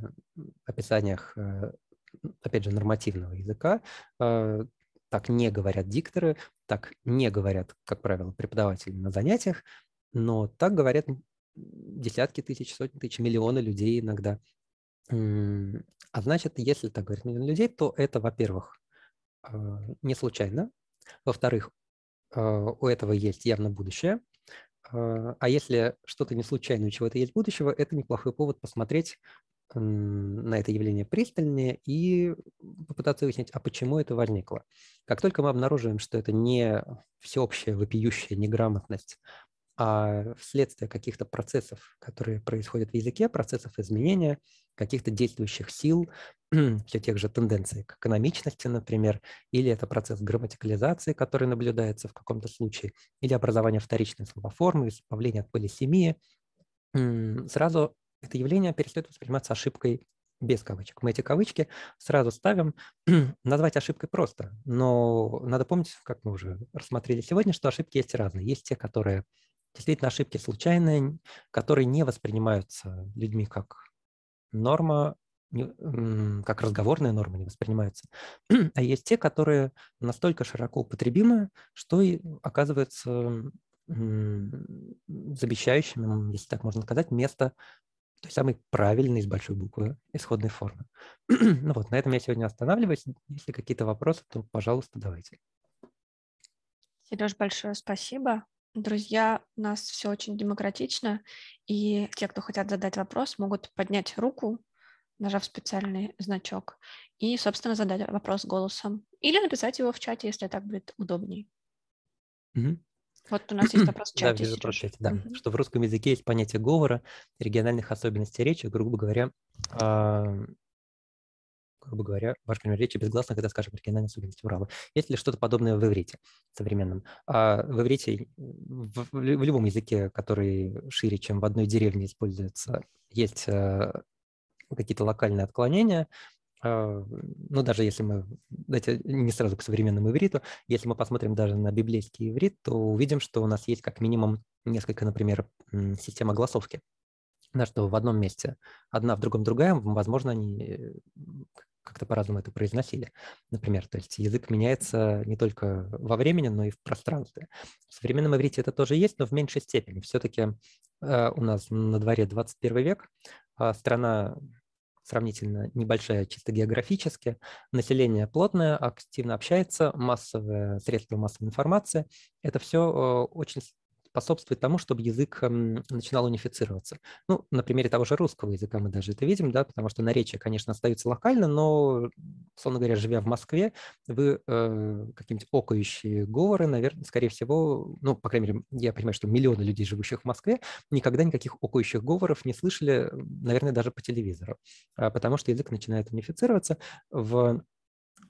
описаниях, э, опять же, нормативного языка. Э, так не говорят дикторы, так не говорят, как правило, преподаватели на занятиях, но так говорят десятки тысяч, сотни тысяч, миллионы людей иногда. А значит, если так говорят миллионы людей, то это, во-первых, не случайно, во-вторых, а, у этого есть явно будущее. А, а если что-то не случайное у чего-то есть будущего, это неплохой повод посмотреть на это явление пристальнее и попытаться выяснить, а почему это возникло. Как только мы обнаруживаем, что это не всеобщая вопиющая неграмотность, а вследствие каких-то процессов, которые происходят в языке, процессов изменения, каких-то действующих сил, все тех же тенденций к экономичности, например, или это процесс грамматикализации, который наблюдается в каком-то случае, или образование вторичной словоформы, избавление от полисемии, сразу это явление перестает восприниматься ошибкой без кавычек. Мы эти кавычки сразу ставим. Назвать ошибкой просто, но надо помнить, как мы уже рассмотрели сегодня, что ошибки есть разные. Есть те, которые действительно ошибки случайные, которые не воспринимаются людьми как норма, как разговорная норма, не воспринимаются, а есть те, которые настолько широко употребимы, что и оказываются замещающими, если так можно сказать, место той самой правильной с большой буквы исходной формы. ну вот, на этом я сегодня останавливаюсь. Если какие-то вопросы, то, пожалуйста, давайте. Сереж, большое спасибо. Друзья, у нас все очень демократично, и те, кто хотят задать вопрос, могут поднять руку, нажав специальный значок, и, собственно, задать вопрос голосом. Или написать его в чате, если так будет удобней. Угу. Вот у нас есть вопрос в чате. Да, вижу, про чате, да. Угу. Что в русском языке есть понятие говора, региональных особенностей речи, грубо говоря, а, грубо говоря, ваш пример речи безгласно, когда, скажем, региональная суверенность Урала. Типа, есть ли что-то подобное в иврите современном? А в иврите, в, в любом языке, который шире, чем в одной деревне используется, есть э, какие-то локальные отклонения, а, ну, даже если мы, давайте не сразу к современному ивриту, если мы посмотрим даже на библейский иврит, то увидим, что у нас есть как минимум несколько, например, систем огласовки, на что в одном месте одна, в другом другая, возможно, они э, как-то по-разному это произносили, например. То есть язык меняется не только во времени, но и в пространстве. В современном иврите это тоже есть, но в меньшей степени. Все-таки э, у нас на дворе 21 век, а страна сравнительно небольшая чисто географически, население плотное, активно общается, массовые средства массовой информации. Это все э, очень способствует тому, чтобы язык эм, начинал унифицироваться. Ну, на примере того же русского языка мы даже это видим, да, потому что наречия, конечно, остаются локально, но, словно говоря, живя в Москве, вы э, какие-нибудь окающие говоры, наверное, скорее всего, ну, по крайней мере, я понимаю, что миллионы людей, живущих в Москве, никогда никаких окающих говоров не слышали, наверное, даже по телевизору, а, потому что язык начинает унифицироваться в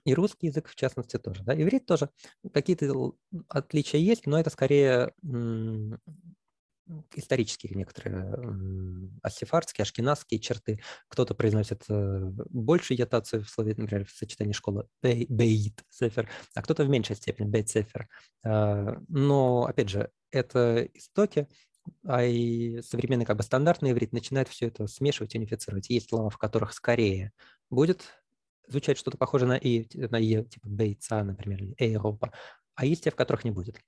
и русский язык, в частности, тоже. Да? Иврит тоже. Какие-то отличия есть, но это скорее исторические некоторые асифарские, ашкенадские черты. Кто-то произносит э, больше ятацию в слове, например, в сочетании школы бейт сефер, а кто-то в меньшей степени бейт сефер. Э, но, опять же, это истоки, а и современный как бы стандартный иврит начинает все это смешивать, унифицировать. Есть слова, в которых скорее будет звучать что-то похожее на и на е типа бейца, например, или Европа, а есть те, в которых не будет.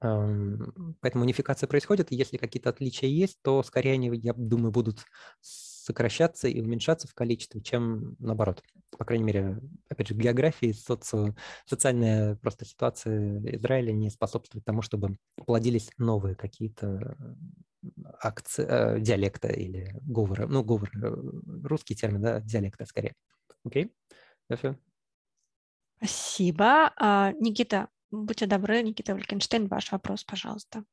Эм, поэтому унификация происходит, и если какие-то отличия есть, то скорее они, я думаю, будут сокращаться и уменьшаться в количестве, чем наоборот. По крайней мере, опять же, географии, соци... социальная просто ситуация Израиля не способствует тому, чтобы плодились новые какие-то акци... Э, диалекта или говоры. Ну, говоры, э, русский термин, да, диалекта скорее. Окей, okay. Спасибо. А, Никита, будьте добры, Никита Улькенштейн, ваш вопрос, пожалуйста.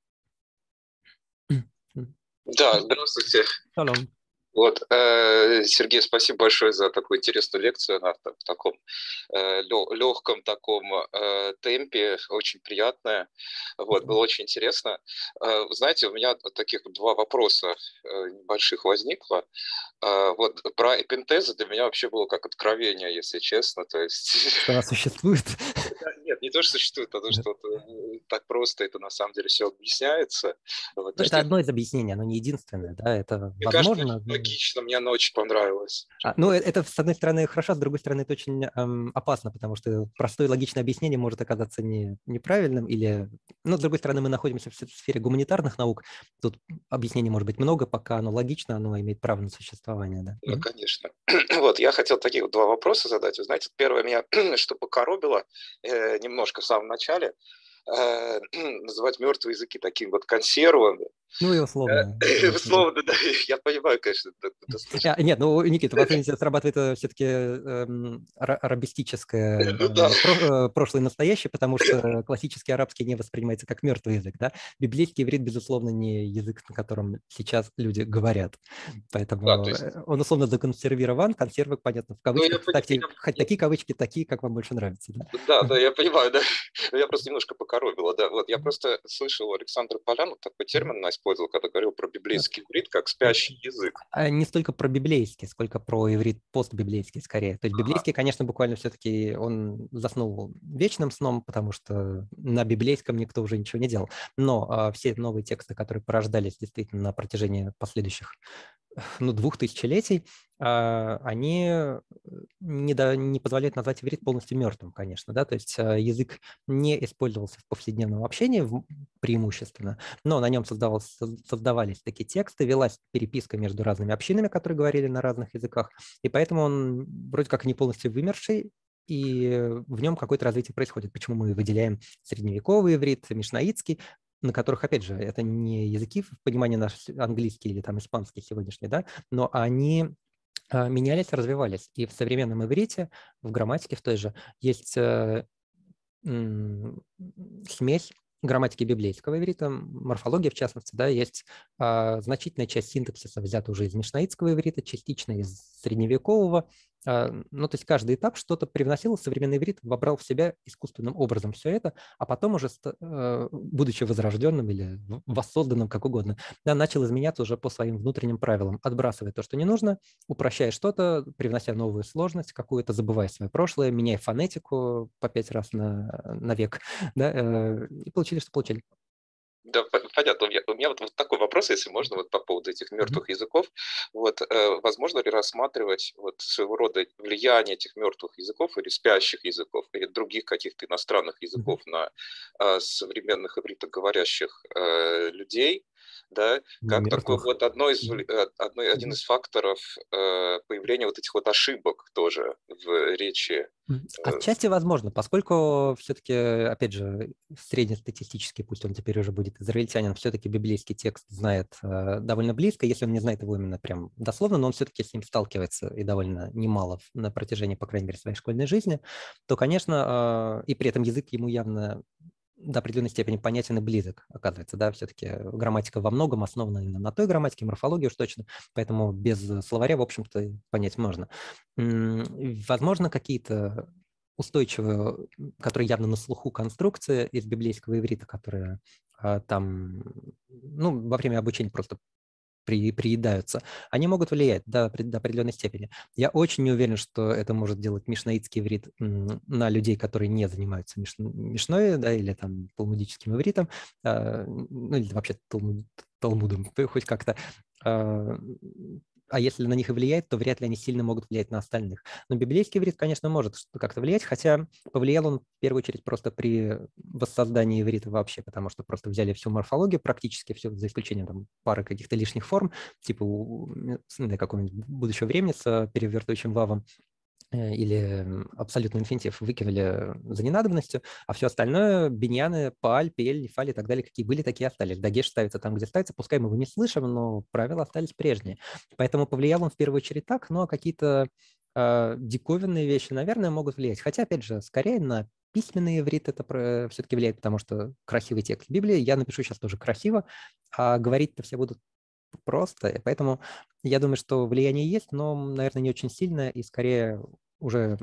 Да, здравствуйте. Салам. Вот, э, Сергей, спасибо большое за такую интересную лекцию. Она в таком э, легком таком э, темпе, очень приятная. Вот, было очень интересно. Знаете, у меня таких два вопроса небольших возникло. Вот про эпентезы для меня вообще было как откровение, если честно. То есть... Она существует? Нет, не то, что существует, а то, что так просто это на самом деле все объясняется. Вот, ну, это одно из объяснений, оно не единственное, да, это возможно логично, мне она очень понравилась. А, ну, э, это, с одной стороны, хорошо, с другой стороны, это очень эм, опасно, потому что простое логичное объяснение может оказаться не, неправильным или... Ну, с другой стороны, мы находимся в сфере гуманитарных наук, тут объяснений может быть много, пока оно логично, оно имеет право на существование, да? Ну, конечно. вот, я хотел таких два вопроса задать. Вы знаете, первое меня что покоробило э, немножко в самом начале, э, называть мертвые языки такими вот консервами. Ну и условно. Э, условно, да, я понимаю, конечно. А, нет, ну, Никита, в Африне срабатывает э, все-таки эм, арабистическое ну э, прошлое и настоящее, потому что классический арабский не воспринимается как мертвый язык, да? Библейский иврит, безусловно, не язык, на котором сейчас люди говорят. Поэтому он условно законсервирован, консервы, понятно, в ну, кавычках. Ставьте хоть такие кавычки, такие, как вам больше нравится. Да, да, я понимаю, да. Я просто немножко покоробила, да. Вот я просто слышал Александра Поляну, такой термин, Настя, использовал, когда говорил про библейский иврит как спящий язык. А не столько про библейский, сколько про иврит постбиблейский скорее. То есть библейский, конечно, буквально все-таки он заснул вечным сном, потому что на библейском никто уже ничего не делал. Но а, все новые тексты, которые порождались действительно на протяжении последующих ну, двух тысячелетий, а, они э, не, до, не позволяют назвать иврит полностью мертвым, конечно, да, то есть э, язык не использовался в повседневном общении преимущественно, но на нем создавалось, создавались такие тексты, велась переписка между разными общинами, которые говорили на разных языках, и поэтому он вроде как не полностью вымерший, и в нем какое-то развитие происходит. Почему мы выделяем средневековый иврит, мишнаитский, на которых, опять же, это не языки в понимании наш английский или там испанский сегодняшний, да, но они а, менялись, развивались. И в современном иврите, в грамматике в той же, есть смесь э, грамматики библейского иврита, морфология в частности, да, есть а, значительная часть синтаксиса взята уже из мишнаитского иврита, частично из средневекового, а, ну, то есть каждый этап что-то привносил, современный иврит вобрал в себя искусственным образом все это, а потом уже, э, будучи возрожденным или воссозданным, как угодно, да, начал изменяться уже по своим внутренним правилам, отбрасывая то, что не нужно, упрощая что-то, привнося новую сложность какую-то, забывая свое прошлое, меняя фонетику по пять раз на, на век, да, э, и получили, что получили. Да, понятно. У меня, у меня вот, вот такой вопрос, если можно, вот по поводу этих мертвых языков. Вот, э, возможно ли рассматривать вот своего рода влияние этих мертвых языков или спящих языков или других каких-то иностранных языков на э, современных ивритоговорящих э, людей? да, ну, как такой вот одно из, э, одно, один из факторов э, появления вот этих вот ошибок тоже в речи. Э, отчасти возможно, поскольку все-таки, опять же, среднестатистический, пусть он теперь уже будет израильтянин, все-таки библейский текст знает э, довольно близко, если он не знает его именно прям дословно, но он все-таки с ним сталкивается и довольно немало на протяжении, по крайней мере, своей школьной жизни, то, конечно, э, и при этом язык ему явно до определенной степени понятен и близок, оказывается, да, все-таки э, грамматика во многом основана именно на той грамматике, морфологии уж точно, поэтому без э, словаря, в общем-то, понять можно. Возможно, какие-то устойчивые, которые явно на слуху конструкции из библейского иврита, которые а, там, ну, во время обучения просто при, приедаются, они могут влиять до, до определенной степени. Я очень не уверен, что это может делать мишнаитский иврит на людей, которые не занимаются миш, мишной, да, или там талмудическим ивритом, а, ну или вообще талмуд, талмудом, хоть как-то а, а если на них и влияет, то вряд ли они сильно могут влиять на остальных. Но библейский иврит, конечно, может как-то влиять, хотя повлиял он в первую очередь просто при воссоздании иврита вообще, потому что просто взяли всю морфологию практически, все, за исключением там, пары каких-то лишних форм, типа у, какого-нибудь будущего времени с а, перевертывающим вавом, Э, или абсолютно инфинитив выкивали за ненадобностью, а все остальное, биньяны, паль, пель, фали и так далее, какие были, такие остались. Дагеш ставится там, где ставится, пускай мы его не слышим, но правила остались прежние. Поэтому повлиял он в первую очередь так, но какие-то э, диковинные вещи, наверное, могут влиять. Хотя, опять же, скорее на письменный иврит это все-таки влияет, потому что красивый текст Библии. Я напишу сейчас тоже красиво, а говорить-то все будут просто. Поэтому я думаю, что влияние есть, но, наверное, не очень сильное и скорее уже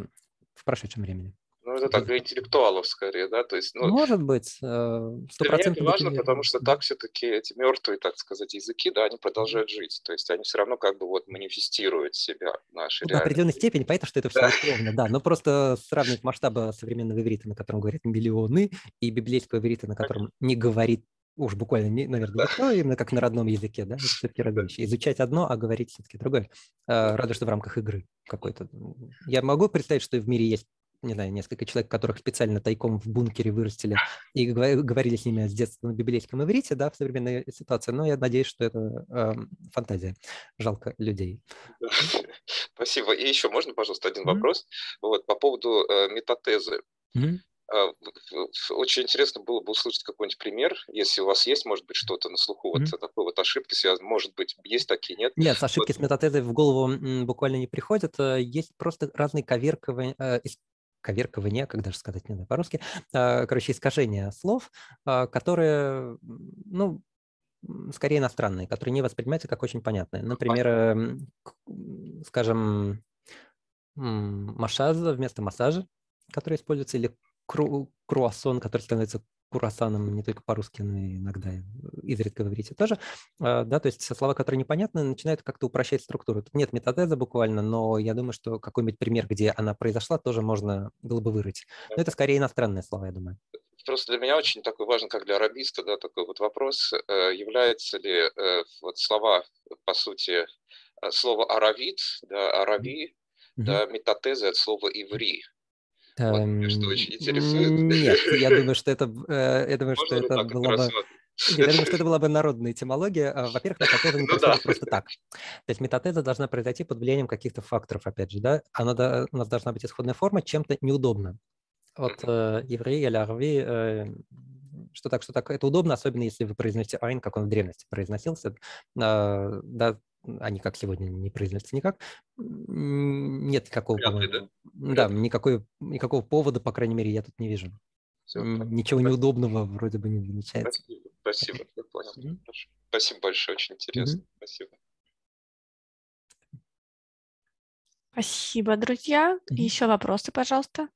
в прошедшем времени. Ну, это так для интеллектуалов скорее, да? То есть, ну, Может быть, э, сто процентов. это важно, потому что так все-таки эти мертвые, так сказать, языки, да, они продолжают жить. То есть они все равно как бы вот манифестируют себя в нашей ну, До определенной степени, понятно, что это все условно, да. Но просто сравнивать масштабы современного иврита, на котором говорят миллионы, и библейского иврита, на котором не говорит уж буквально, не, наверное, никто, именно как на родном языке, да, все-таки родной. Изучать одно, а говорить все-таки другое. А, Рада, что в рамках игры какой-то. Я могу представить, что в мире есть не знаю, несколько человек, которых специально тайком в бункере вырастили и говорили с ними с детства на библейском иврите, да, в современной ситуации. Но я надеюсь, что это э, фантазия. Жалко людей. Спасибо. И еще можно, пожалуйста, один mm-hmm. вопрос? Вот по поводу э, метатезы. Mm-hmm. А, очень интересно было бы услышать какой-нибудь пример, если у вас есть, может быть, что-то на слуху, mm-hmm. вот такой вот ошибки связаны, может быть, есть такие, нет? Нет, ошибки вот. с метатезой в голову буквально не приходят, э, есть просто разные коверковые, э, коверкование, как даже сказать не знаю по-русски, э, короче, искажения слов, которые, ну, скорее иностранные, которые не воспринимаются как очень понятные. Например, скажем, массаж вместо массажа, который используется, или кру круассон, который становится курасаном не только по-русски, но и иногда изредка в иврите тоже. А, да, то есть слова, которые непонятны, начинают как-то упрощать структуру. Тут нет метатеза буквально, но я думаю, что какой-нибудь пример, где она произошла, тоже можно было бы вырыть. Но это скорее иностранные слова, я думаю. Просто для меня очень такой важен, как для арабиста, да, такой вот вопрос, э, является ли э, вот слова, по сути, э, слово аравит, да, арави, mm-hmm. да, метатеза от слова иври, Эм, нет, э, я думаю, что это, я думаю, что это было бы... Я думаю, что это была бы народная этимология. А, во-первых, метатеза не ну, происходит да. просто так. То есть метатеза должна произойти под влиянием каких-то факторов, опять же, да? Она, у нас должна быть исходная форма чем-то неудобно. Вот э, евреи или арви, э, что так, что так, это удобно, особенно если вы произносите айн, как он в древности произносился. Э, да, они как сегодня не произносятся никак, нет никакого, Пятый, да? Да, никакой, никакого повода, по крайней мере, я тут не вижу. Все, Ничего спасибо. неудобного вроде бы не замечается. Спасибо, я понял. Mm-hmm. Спасибо большое, очень интересно. Mm-hmm. Спасибо. Спасибо, друзья. Mm-hmm. Еще вопросы, пожалуйста.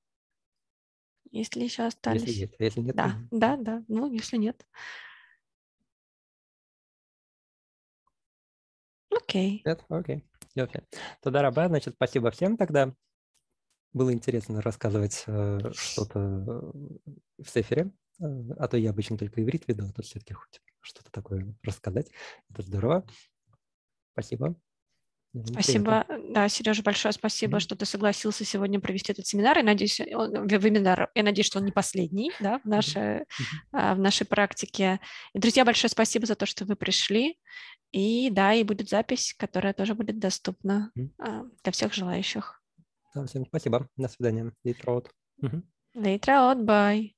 Если еще остались. Если нет, если нет. Да, то... да, да. Ну, если нет. Окей. Okay. Нет? Окей. Okay. Йофи. Тогда, Раба, значит, спасибо всем тогда. Было интересно рассказывать э, что-то э, в Сефере, э, а то я обычно только иврит веду, а тут все-таки хоть что-то такое рассказать. Это здорово. Спасибо. Спасибо. Да, Сережа, большое спасибо, mm-hmm. что ты согласился сегодня провести этот семинар. И надеюсь, э, он, вебинар, я надеюсь, что он не последний да, в, нашей, mm-hmm. А, в нашей практике. И, друзья, большое спасибо за то, что вы пришли. И да, и будет запись, которая тоже будет доступна mm-hmm. для всех желающих. Да, всем спасибо. До свидания. Лейтраот. Лейтраот, бай.